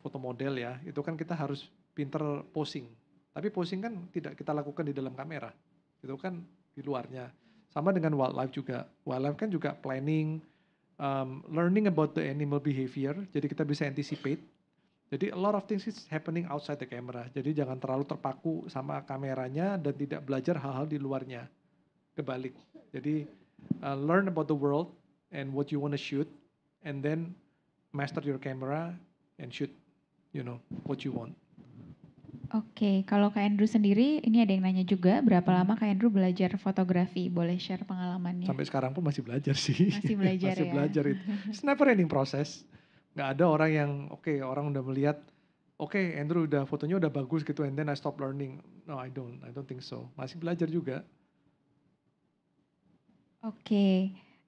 S3: foto model ya, itu kan kita harus pinter posing. Tapi posing kan tidak kita lakukan di dalam kamera, itu kan di luarnya. Sama dengan wildlife juga, wildlife kan juga planning, um, learning about the animal behavior, jadi kita bisa anticipate. Jadi a lot of things is happening outside the camera. Jadi jangan terlalu terpaku sama kameranya dan tidak belajar hal-hal di luarnya. Kebalik. Jadi uh, learn about the world and what you want to shoot and then master your camera and shoot you know what you want.
S2: Oke, okay. kalau Kak Andrew sendiri, ini ada yang nanya juga, berapa lama Kak Andrew belajar fotografi? Boleh share pengalamannya? Sampai
S3: sekarang pun masih belajar sih. Masih belajar ya? masih ya? belajar itu. It's never ending process. Gak ada orang yang, oke okay, orang udah melihat, oke okay, Andrew udah fotonya udah bagus gitu, and then I stop learning. No, I don't. I don't think so. Masih belajar juga.
S2: Oke. Okay.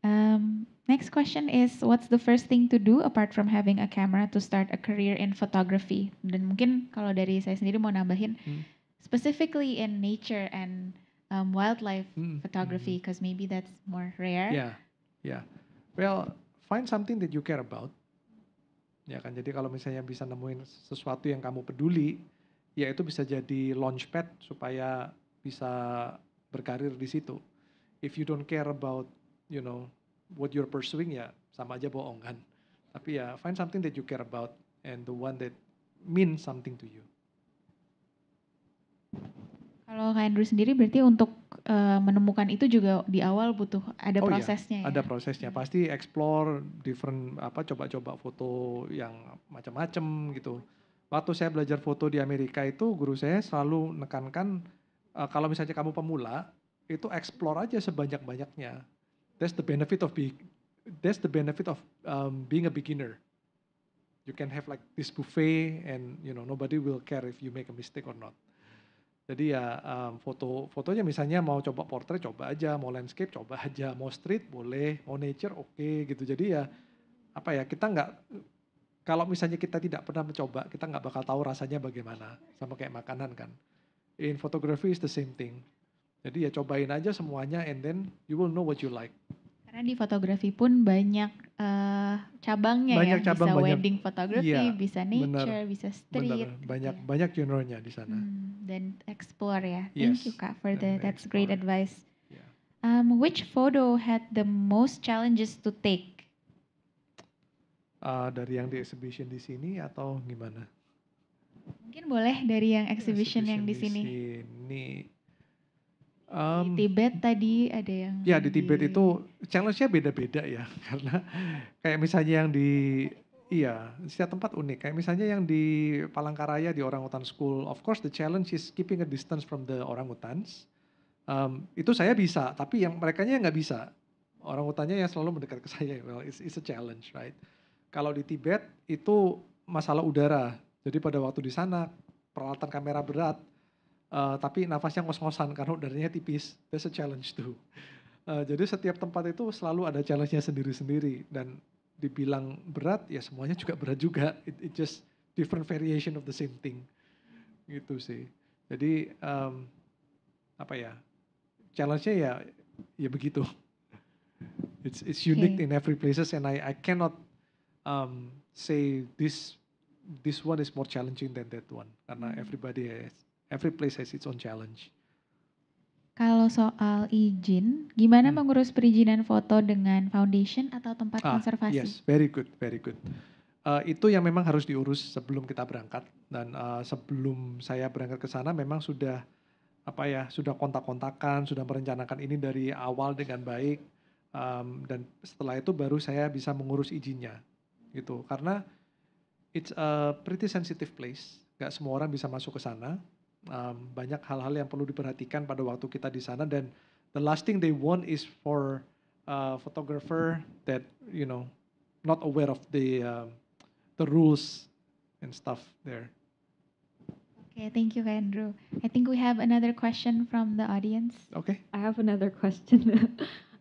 S2: Um, next question is, what's the first thing to do apart from having a camera to start a career in photography? Dan mungkin kalau dari saya sendiri mau nambahin, hmm. specifically in nature and um, wildlife hmm. photography, because hmm. maybe that's more rare. Yeah,
S3: yeah. Well, find something that you care about. Ya kan, jadi kalau misalnya bisa nemuin sesuatu yang kamu peduli, ya itu bisa jadi launchpad supaya bisa berkarir di situ. If you don't care about you know what you're pursuing ya sama aja bohong kan. Tapi ya find something that you care about and the one that mean something to you.
S2: Kalau Kak Andrew sendiri berarti untuk uh, menemukan itu juga di awal butuh ada oh iya. prosesnya iya, ya. Ada
S3: prosesnya. Pasti explore different apa coba-coba foto yang macam-macam gitu. Waktu saya belajar foto di Amerika itu guru saya selalu nekankan uh, eh, kalau misalnya kamu pemula itu explore aja sebanyak-banyaknya That's the benefit of being that's the benefit of um, being a beginner. You can have like this buffet and you know nobody will care if you make a mistake or not. Jadi ya um, foto fotonya misalnya mau coba portrait coba aja, mau landscape coba aja, mau street boleh, mau nature oke okay, gitu. Jadi ya apa ya kita nggak kalau misalnya kita tidak pernah mencoba kita nggak bakal tahu rasanya bagaimana sama kayak makanan kan. In photography is the same thing. Jadi ya cobain aja semuanya and then you will know what you like.
S2: Karena di fotografi pun banyak uh, cabangnya banyak ya, cabang, bisa banyak, wedding photography, iya, bisa nature, bener, bisa street. Bener, gitu
S3: banyak ya. banyak genre-nya di sana. Hmm,
S2: dan explore ya. Yes, Thank you Kak for the that's explore. great advice. Yeah. Um, which photo had the most challenges to take?
S3: Uh, dari yang di exhibition di sini atau gimana?
S2: Mungkin boleh dari yang exhibition, exhibition yang di sini. Di
S3: sini Um,
S2: di Tibet tadi ada yang...
S3: Ya di Tibet di... itu challenge-nya beda-beda ya. Karena kayak misalnya yang di... Iya, setiap tempat unik. Kayak misalnya yang di Palangkaraya di Orangutan School, of course the challenge is keeping a distance from the orangutans. Um, itu saya bisa, tapi yang mereka nggak bisa. Orangutannya yang selalu mendekat ke saya. Well, it's, it's a challenge, right? Kalau di Tibet itu masalah udara. Jadi pada waktu di sana peralatan kamera berat Eh, tapi nafasnya ngos-ngosan karena udaranya tipis. That's a challenge too. Eh, jadi setiap tempat itu selalu ada challenge-nya sendiri-sendiri dan dibilang berat ya semuanya juga berat juga. It, it just different variation of the same thing. Gitu sih. Jadi um, apa ya? Challenge-nya ya ya begitu. It's it's unique okay. in every places and I I cannot um, say this this one is more challenging than that one karena hmm. everybody has Every place has its own challenge.
S2: Kalau soal izin, gimana hmm. mengurus perizinan foto dengan foundation atau tempat ah, konservasi? Yes,
S3: very good, very good. Uh, itu yang memang harus diurus sebelum kita berangkat dan uh, sebelum saya berangkat ke sana memang sudah apa ya sudah kontak-kontakan, sudah merencanakan ini dari awal dengan baik um, dan setelah itu baru saya bisa mengurus izinnya gitu karena it's a pretty sensitive place, nggak semua orang bisa masuk ke sana um, banyak hal-hal yang perlu diperhatikan pada waktu kita di sana dan the last thing they want is for a photographer that you know not aware of the uh, the rules and stuff there.
S2: Okay, thank you, Andrew. I think we have another question from the audience. Okay. I have another question.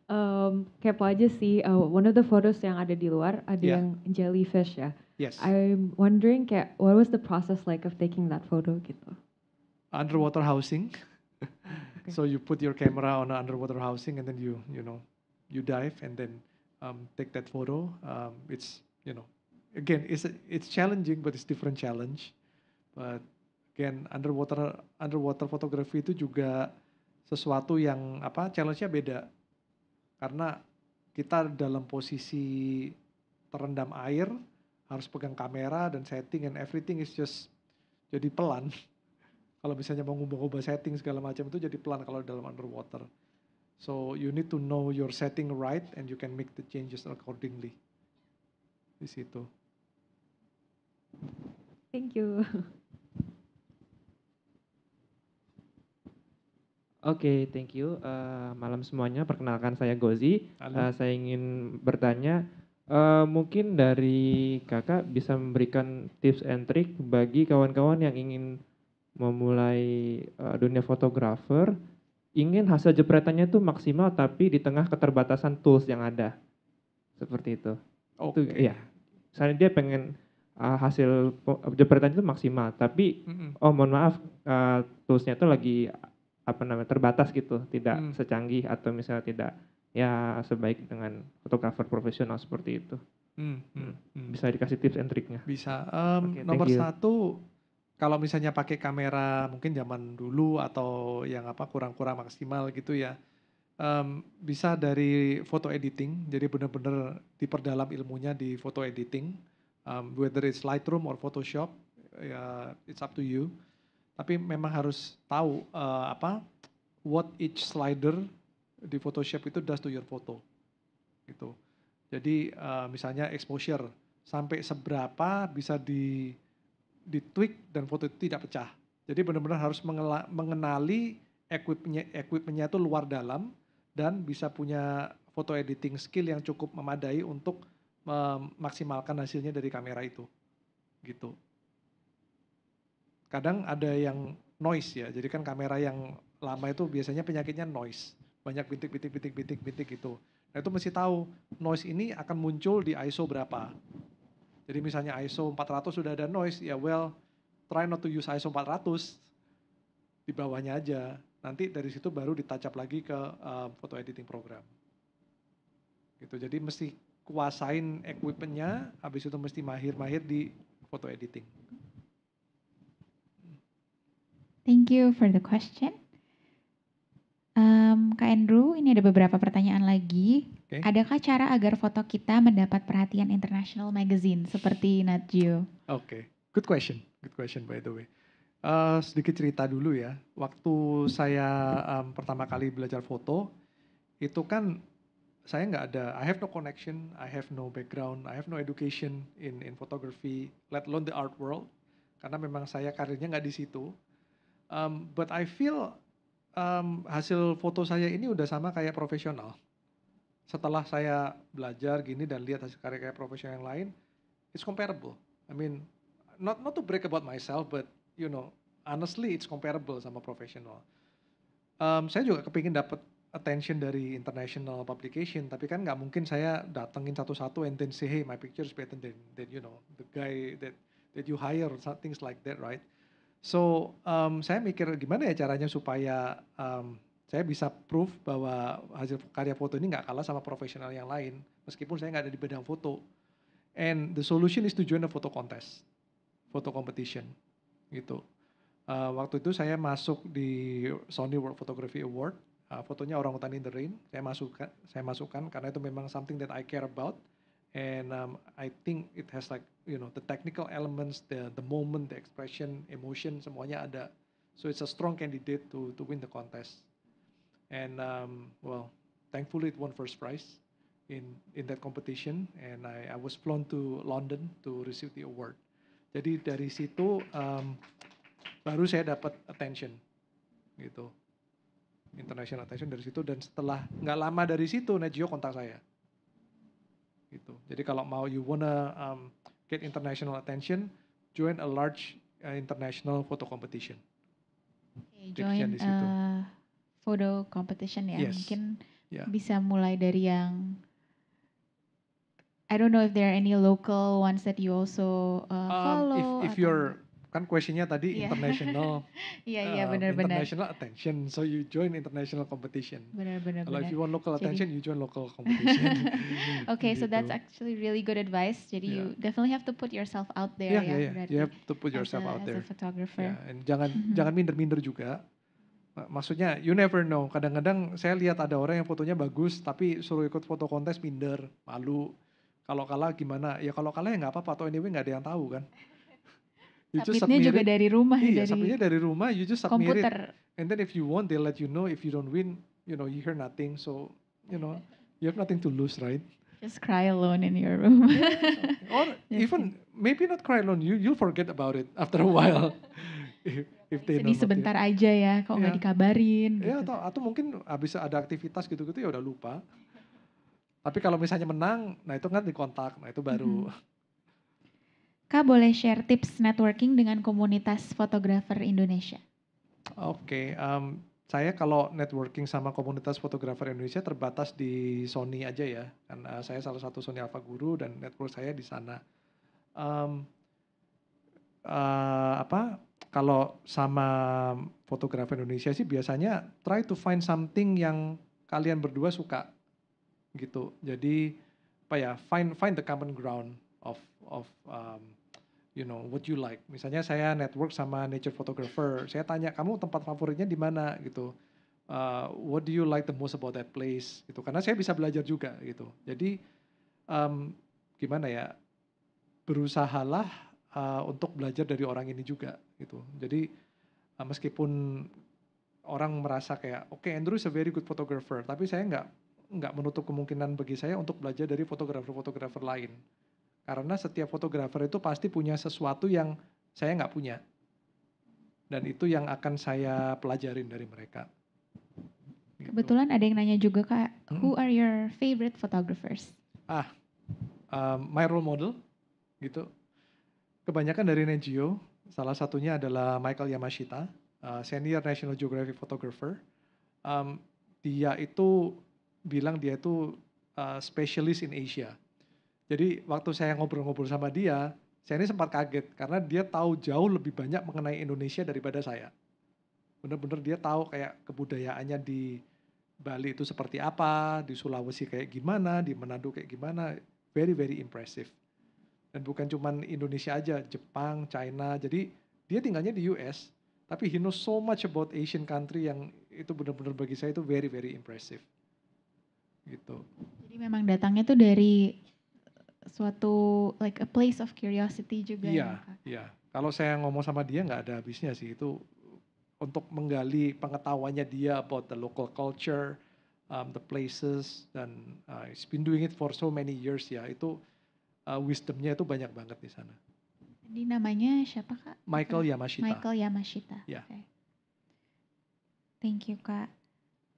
S2: um, kepo aja sih, uh, one of the photos yang ada di luar ada yeah. yang jellyfish ya. Yes. I'm wondering kayak what was the process like of taking that photo gitu?
S3: underwater housing. okay. So you put your camera on an underwater housing and then you you know you dive and then um, take that photo. Um, it's you know again it's it's challenging but it's different challenge. But again underwater underwater photography itu juga sesuatu yang apa challenge-nya beda karena kita dalam posisi terendam air harus pegang kamera dan setting and everything is just jadi pelan kalau misalnya mau ngubah ubah setting segala macam itu jadi pelan kalau dalam underwater. So you need to know your setting right and you can make the changes accordingly. Di situ. Thank you. Oke, okay, thank you. Uh, malam semuanya, perkenalkan saya Gozi. Uh, saya ingin bertanya, uh, mungkin dari kakak bisa memberikan tips and trick bagi kawan-kawan yang ingin memulai eh, dunia fotografer ingin hasil jepretannya itu maksimal tapi di tengah keterbatasan tools yang ada seperti itu. oh Okay. iya. Misalnya dia pengen uh, hasil jepretan itu maksimal tapi mm -hmm. oh mohon maaf uh, toolsnya itu lagi apa namanya terbatas gitu tidak mm. secanggih atau misalnya tidak ya sebaik dengan fotografer profesional seperti itu. Mm. Mm. Hmm. mm. Bisa dikasih tips and triknya. Bisa. Um, okay, nomor satu kalau misalnya pakai kamera mungkin zaman dulu atau yang apa kurang-kurang maksimal gitu ya um, bisa dari foto editing jadi benar-benar diperdalam ilmunya di foto editing um, whether it's Lightroom or Photoshop ya uh, it's up to you tapi memang harus tahu uh, apa what each slider di Photoshop itu does to your photo gitu jadi uh, misalnya exposure sampai seberapa bisa di di tweak dan foto itu tidak pecah. Jadi benar-benar harus mengenali equipnya equipmentnya itu luar dalam dan bisa punya foto editing skill yang cukup memadai untuk memaksimalkan hasilnya dari kamera itu. Gitu. Kadang ada yang noise ya. Jadi kan kamera yang lama itu biasanya penyakitnya noise. Banyak bintik bintik bintik bintik bintik gitu. Nah itu mesti tahu noise ini akan muncul di ISO berapa. Jadi misalnya ISO 400 sudah ada noise, ya well, try not to use ISO 400 di bawahnya aja. Nanti dari situ baru ditacap lagi ke uh, foto editing program. Gitu. Jadi mesti kuasain equipmentnya, habis itu mesti mahir-mahir di foto editing.
S2: Thank you for the question. Kak Andrew, ini ada beberapa pertanyaan lagi. Okay. Adakah cara agar foto kita mendapat perhatian international magazine seperti Nat Geo?
S3: Oke, okay. good question, good question by the way. Uh, sedikit cerita dulu ya. Waktu saya um, pertama kali belajar foto, itu kan saya nggak ada, I have no connection, I have no background, I have no education in in photography, let alone the art world, karena memang saya karirnya nggak di situ. Um, but I feel um, hasil foto saya ini udah sama kayak profesional. Setelah saya belajar gini dan lihat hasil karya kayak profesional yang lain, it's comparable. I mean, not not to break about myself, but you know, honestly it's comparable sama profesional. Um, saya juga kepingin dapat attention dari international publication, tapi kan nggak mungkin saya datengin satu-satu and then say, hey, my picture is better than, than you know, the guy that that you hire, or things like that, right? So um, saya mikir gimana ya caranya supaya um, saya bisa proof bahwa hasil karya foto ini nggak kalah sama profesional yang lain meskipun saya nggak ada di bidang foto. And the solution is to join a photo contest, photo competition, gitu. Uh, waktu itu saya masuk di Sony World Photography Award, uh, fotonya orang hutan in the rain. Saya masukkan, saya masukkan karena itu memang something that I care about and um, I think it has like you know the technical elements, the the moment, the expression, emotion, semuanya ada. So it's a strong candidate to to win the contest. And um, well, thankfully it won first prize in in that competition, and I, I was flown to London to receive the award. Jadi dari situ um, baru saya dapat attention gitu international attention dari situ dan setelah nggak lama dari situ Net kontak saya gitu. Jadi kalau mau you wanna um, get international attention, join a large uh, international photo competition.
S2: Okay, join Uh, photo competition ya. Yes. Mungkin yeah. bisa mulai dari yang I don't know if there are any local ones that you also uh, um, follow. If, if
S3: you're kan questionnya tadi yeah. international yeah, yeah, iya, bener, international attention so you join international competition benar benar kalau if you want local jadi, attention you join local competition
S2: okay gitu. so that's actually really good advice jadi yeah. you definitely have to put yourself out there yeah, ya yeah, yeah. Berarti you have
S3: to put yourself a, out there as a
S2: photographer yeah, and jangan mm-hmm. jangan
S3: minder-minder juga maksudnya you never know kadang-kadang saya lihat ada orang yang fotonya bagus tapi suruh ikut foto kontes minder malu kalau kalah gimana ya kalau kalah ya nggak apa-apa atau anyway nggak ada yang tahu kan
S2: You submit just submit juga dari rumah. Iya, dari submitnya
S3: dari rumah. You just submit komputer. it. And then if you won, they let you know. If you don't win, you know, you hear nothing. So, you know, you have nothing to lose, right?
S2: Just cry alone in your room. or even
S3: maybe not cry alone. You you'll forget about it after a while. if, if they Sedih sebentar aja
S2: ya, kalau nggak dikabarin. Gitu.
S3: atau atau mungkin habis ada aktivitas gitu-gitu ya udah lupa. Tapi kalau misalnya menang, nah itu kan dikontak, nah itu baru. Mm -hmm
S2: Kak boleh share tips networking dengan komunitas fotografer Indonesia?
S3: Oke, okay, um, saya kalau networking sama komunitas fotografer Indonesia terbatas di Sony aja ya, karena eh, saya salah satu Sony Alpha Guru dan network saya di sana. Um, uh, apa kalau sama fotografer Indonesia sih biasanya try to find something yang kalian berdua suka gitu. Jadi apa ya find find the common ground of of um, you know what you like. Misalnya saya network sama nature photographer, saya tanya kamu tempat favoritnya di mana gitu. Uh, what do you like the most about that place gitu. Karena saya bisa belajar juga gitu. Jadi um, gimana ya berusahalah uh, untuk belajar dari orang ini juga gitu. Jadi uh, meskipun orang merasa kayak oke okay, Andrew is a very good photographer, tapi saya nggak nggak menutup kemungkinan bagi saya untuk belajar dari fotografer-fotografer lain karena setiap fotografer itu pasti punya sesuatu yang saya nggak punya. Dan itu yang akan saya pelajarin dari mereka.
S2: Gitu. Kebetulan ada yang nanya juga kak, hmm. who are your favorite photographers?
S3: Ah, um, my role model, gitu. Kebanyakan dari NGO, salah satunya adalah Michael Yamashita, uh, senior National Geographic photographer. Um, dia itu bilang dia itu uh, specialist in Asia jadi waktu saya ngobrol-ngobrol sama dia, saya ini sempat kaget karena dia tahu jauh lebih banyak mengenai Indonesia daripada saya. Bener-bener dia tahu kayak kebudayaannya di Bali itu seperti apa, di Sulawesi kayak gimana, di Manado kayak gimana. Very very impressive. Dan bukan cuma Indonesia aja, Jepang, China. Jadi dia tinggalnya di US, tapi he knows so much about Asian country yang itu benar-benar bagi saya itu very very impressive. Gitu.
S2: Jadi memang datangnya itu dari suatu like a place of curiosity juga iya,
S3: ya kak. Iya. Kalau saya ngomong sama dia nggak ada habisnya sih itu untuk menggali pengetahuannya dia about the local culture, um, the places dan uh, he's been doing it for so many years ya itu uh, wisdomnya itu banyak banget di sana.
S2: Ini namanya siapa kak? Michael Yamashita. Michael Yamashita. Yeah. Okay. Thank you kak.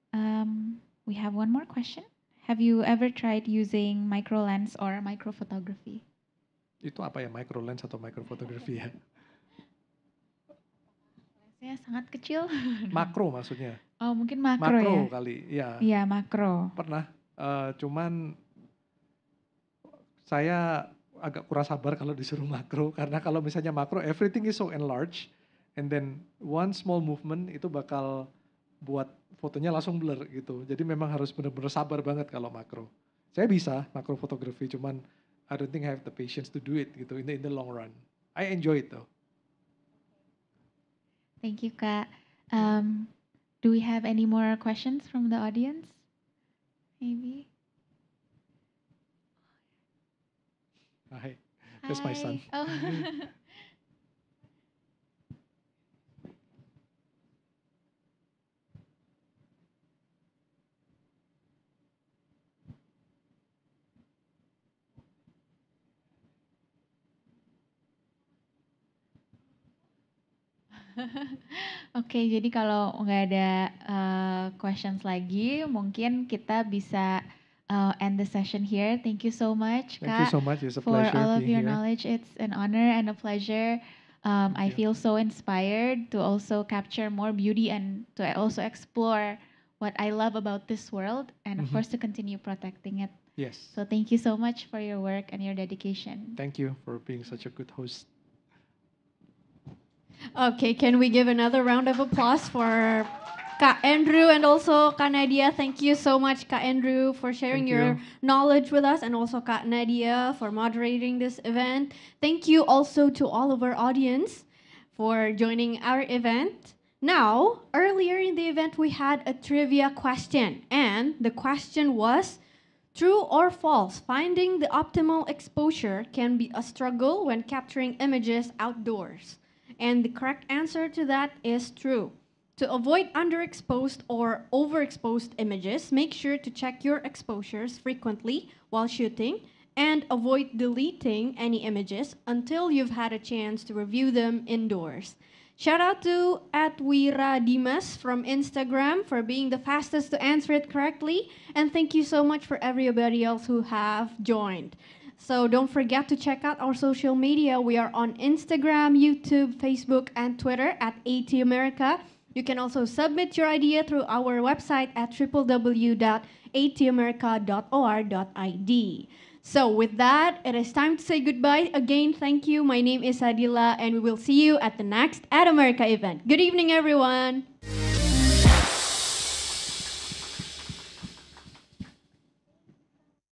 S2: Um, we have one more question. Have you ever tried using micro lens or micro photography?
S3: Itu apa ya micro lens atau micro photography ya?
S2: Saya sangat kecil.
S3: makro maksudnya.
S2: Oh, mungkin makro, makro ya. Makro
S3: kali, ya. Iya,
S2: makro.
S3: Pernah uh, cuman saya agak kurang sabar kalau disuruh makro karena kalau misalnya makro everything is so enlarged and then one small movement itu bakal buat fotonya langsung blur gitu. Jadi memang harus benar-benar sabar banget kalau makro. Saya bisa makro fotografi, cuman I don't think I have the patience to do it gitu in the, in the long run. I enjoy it though.
S2: Thank you, Kak. Um, do we have any more questions from the audience? Maybe.
S3: Hi, that's Hi. my son. Oh.
S2: Oke, jadi kalau nggak ada uh, questions lagi, mungkin kita bisa uh, end the session here. Thank you so much, Thank Kak, you so much. It's a for pleasure all of your here. knowledge. It's an honor and a pleasure. Um, I feel so inspired to also capture more beauty and to also explore what I love about this world, and of mm-hmm. course to continue protecting it. Yes. So thank you so much for your work and your dedication.
S3: Thank you for being such a good host.
S1: Okay, can we give another round of applause for Ka Andrew and also Ka Nadia? Thank you so much, Ka Andrew, for sharing your knowledge with us and also Ka Nadia for moderating this event. Thank you also to all of our audience for joining our event. Now, earlier in the event, we had a trivia question, and the question was true or false, finding the optimal exposure can be a struggle when capturing images outdoors. And the correct answer to that is true. To avoid underexposed or overexposed images, make sure to check your exposures frequently while shooting and avoid deleting any images until you've had a chance to review them indoors. Shout out to Atwira Dimas from Instagram for being the fastest to answer it correctly. And thank you so much for everybody else who have joined. So don't forget to check out our social media. We are on Instagram, YouTube, Facebook, and Twitter at AT America. You can also submit your idea through our website at www.atamerica.or.id. So with that, it is time to say goodbye. Again, thank you. My name is Adila, and we will see you at the next At America event. Good evening, everyone.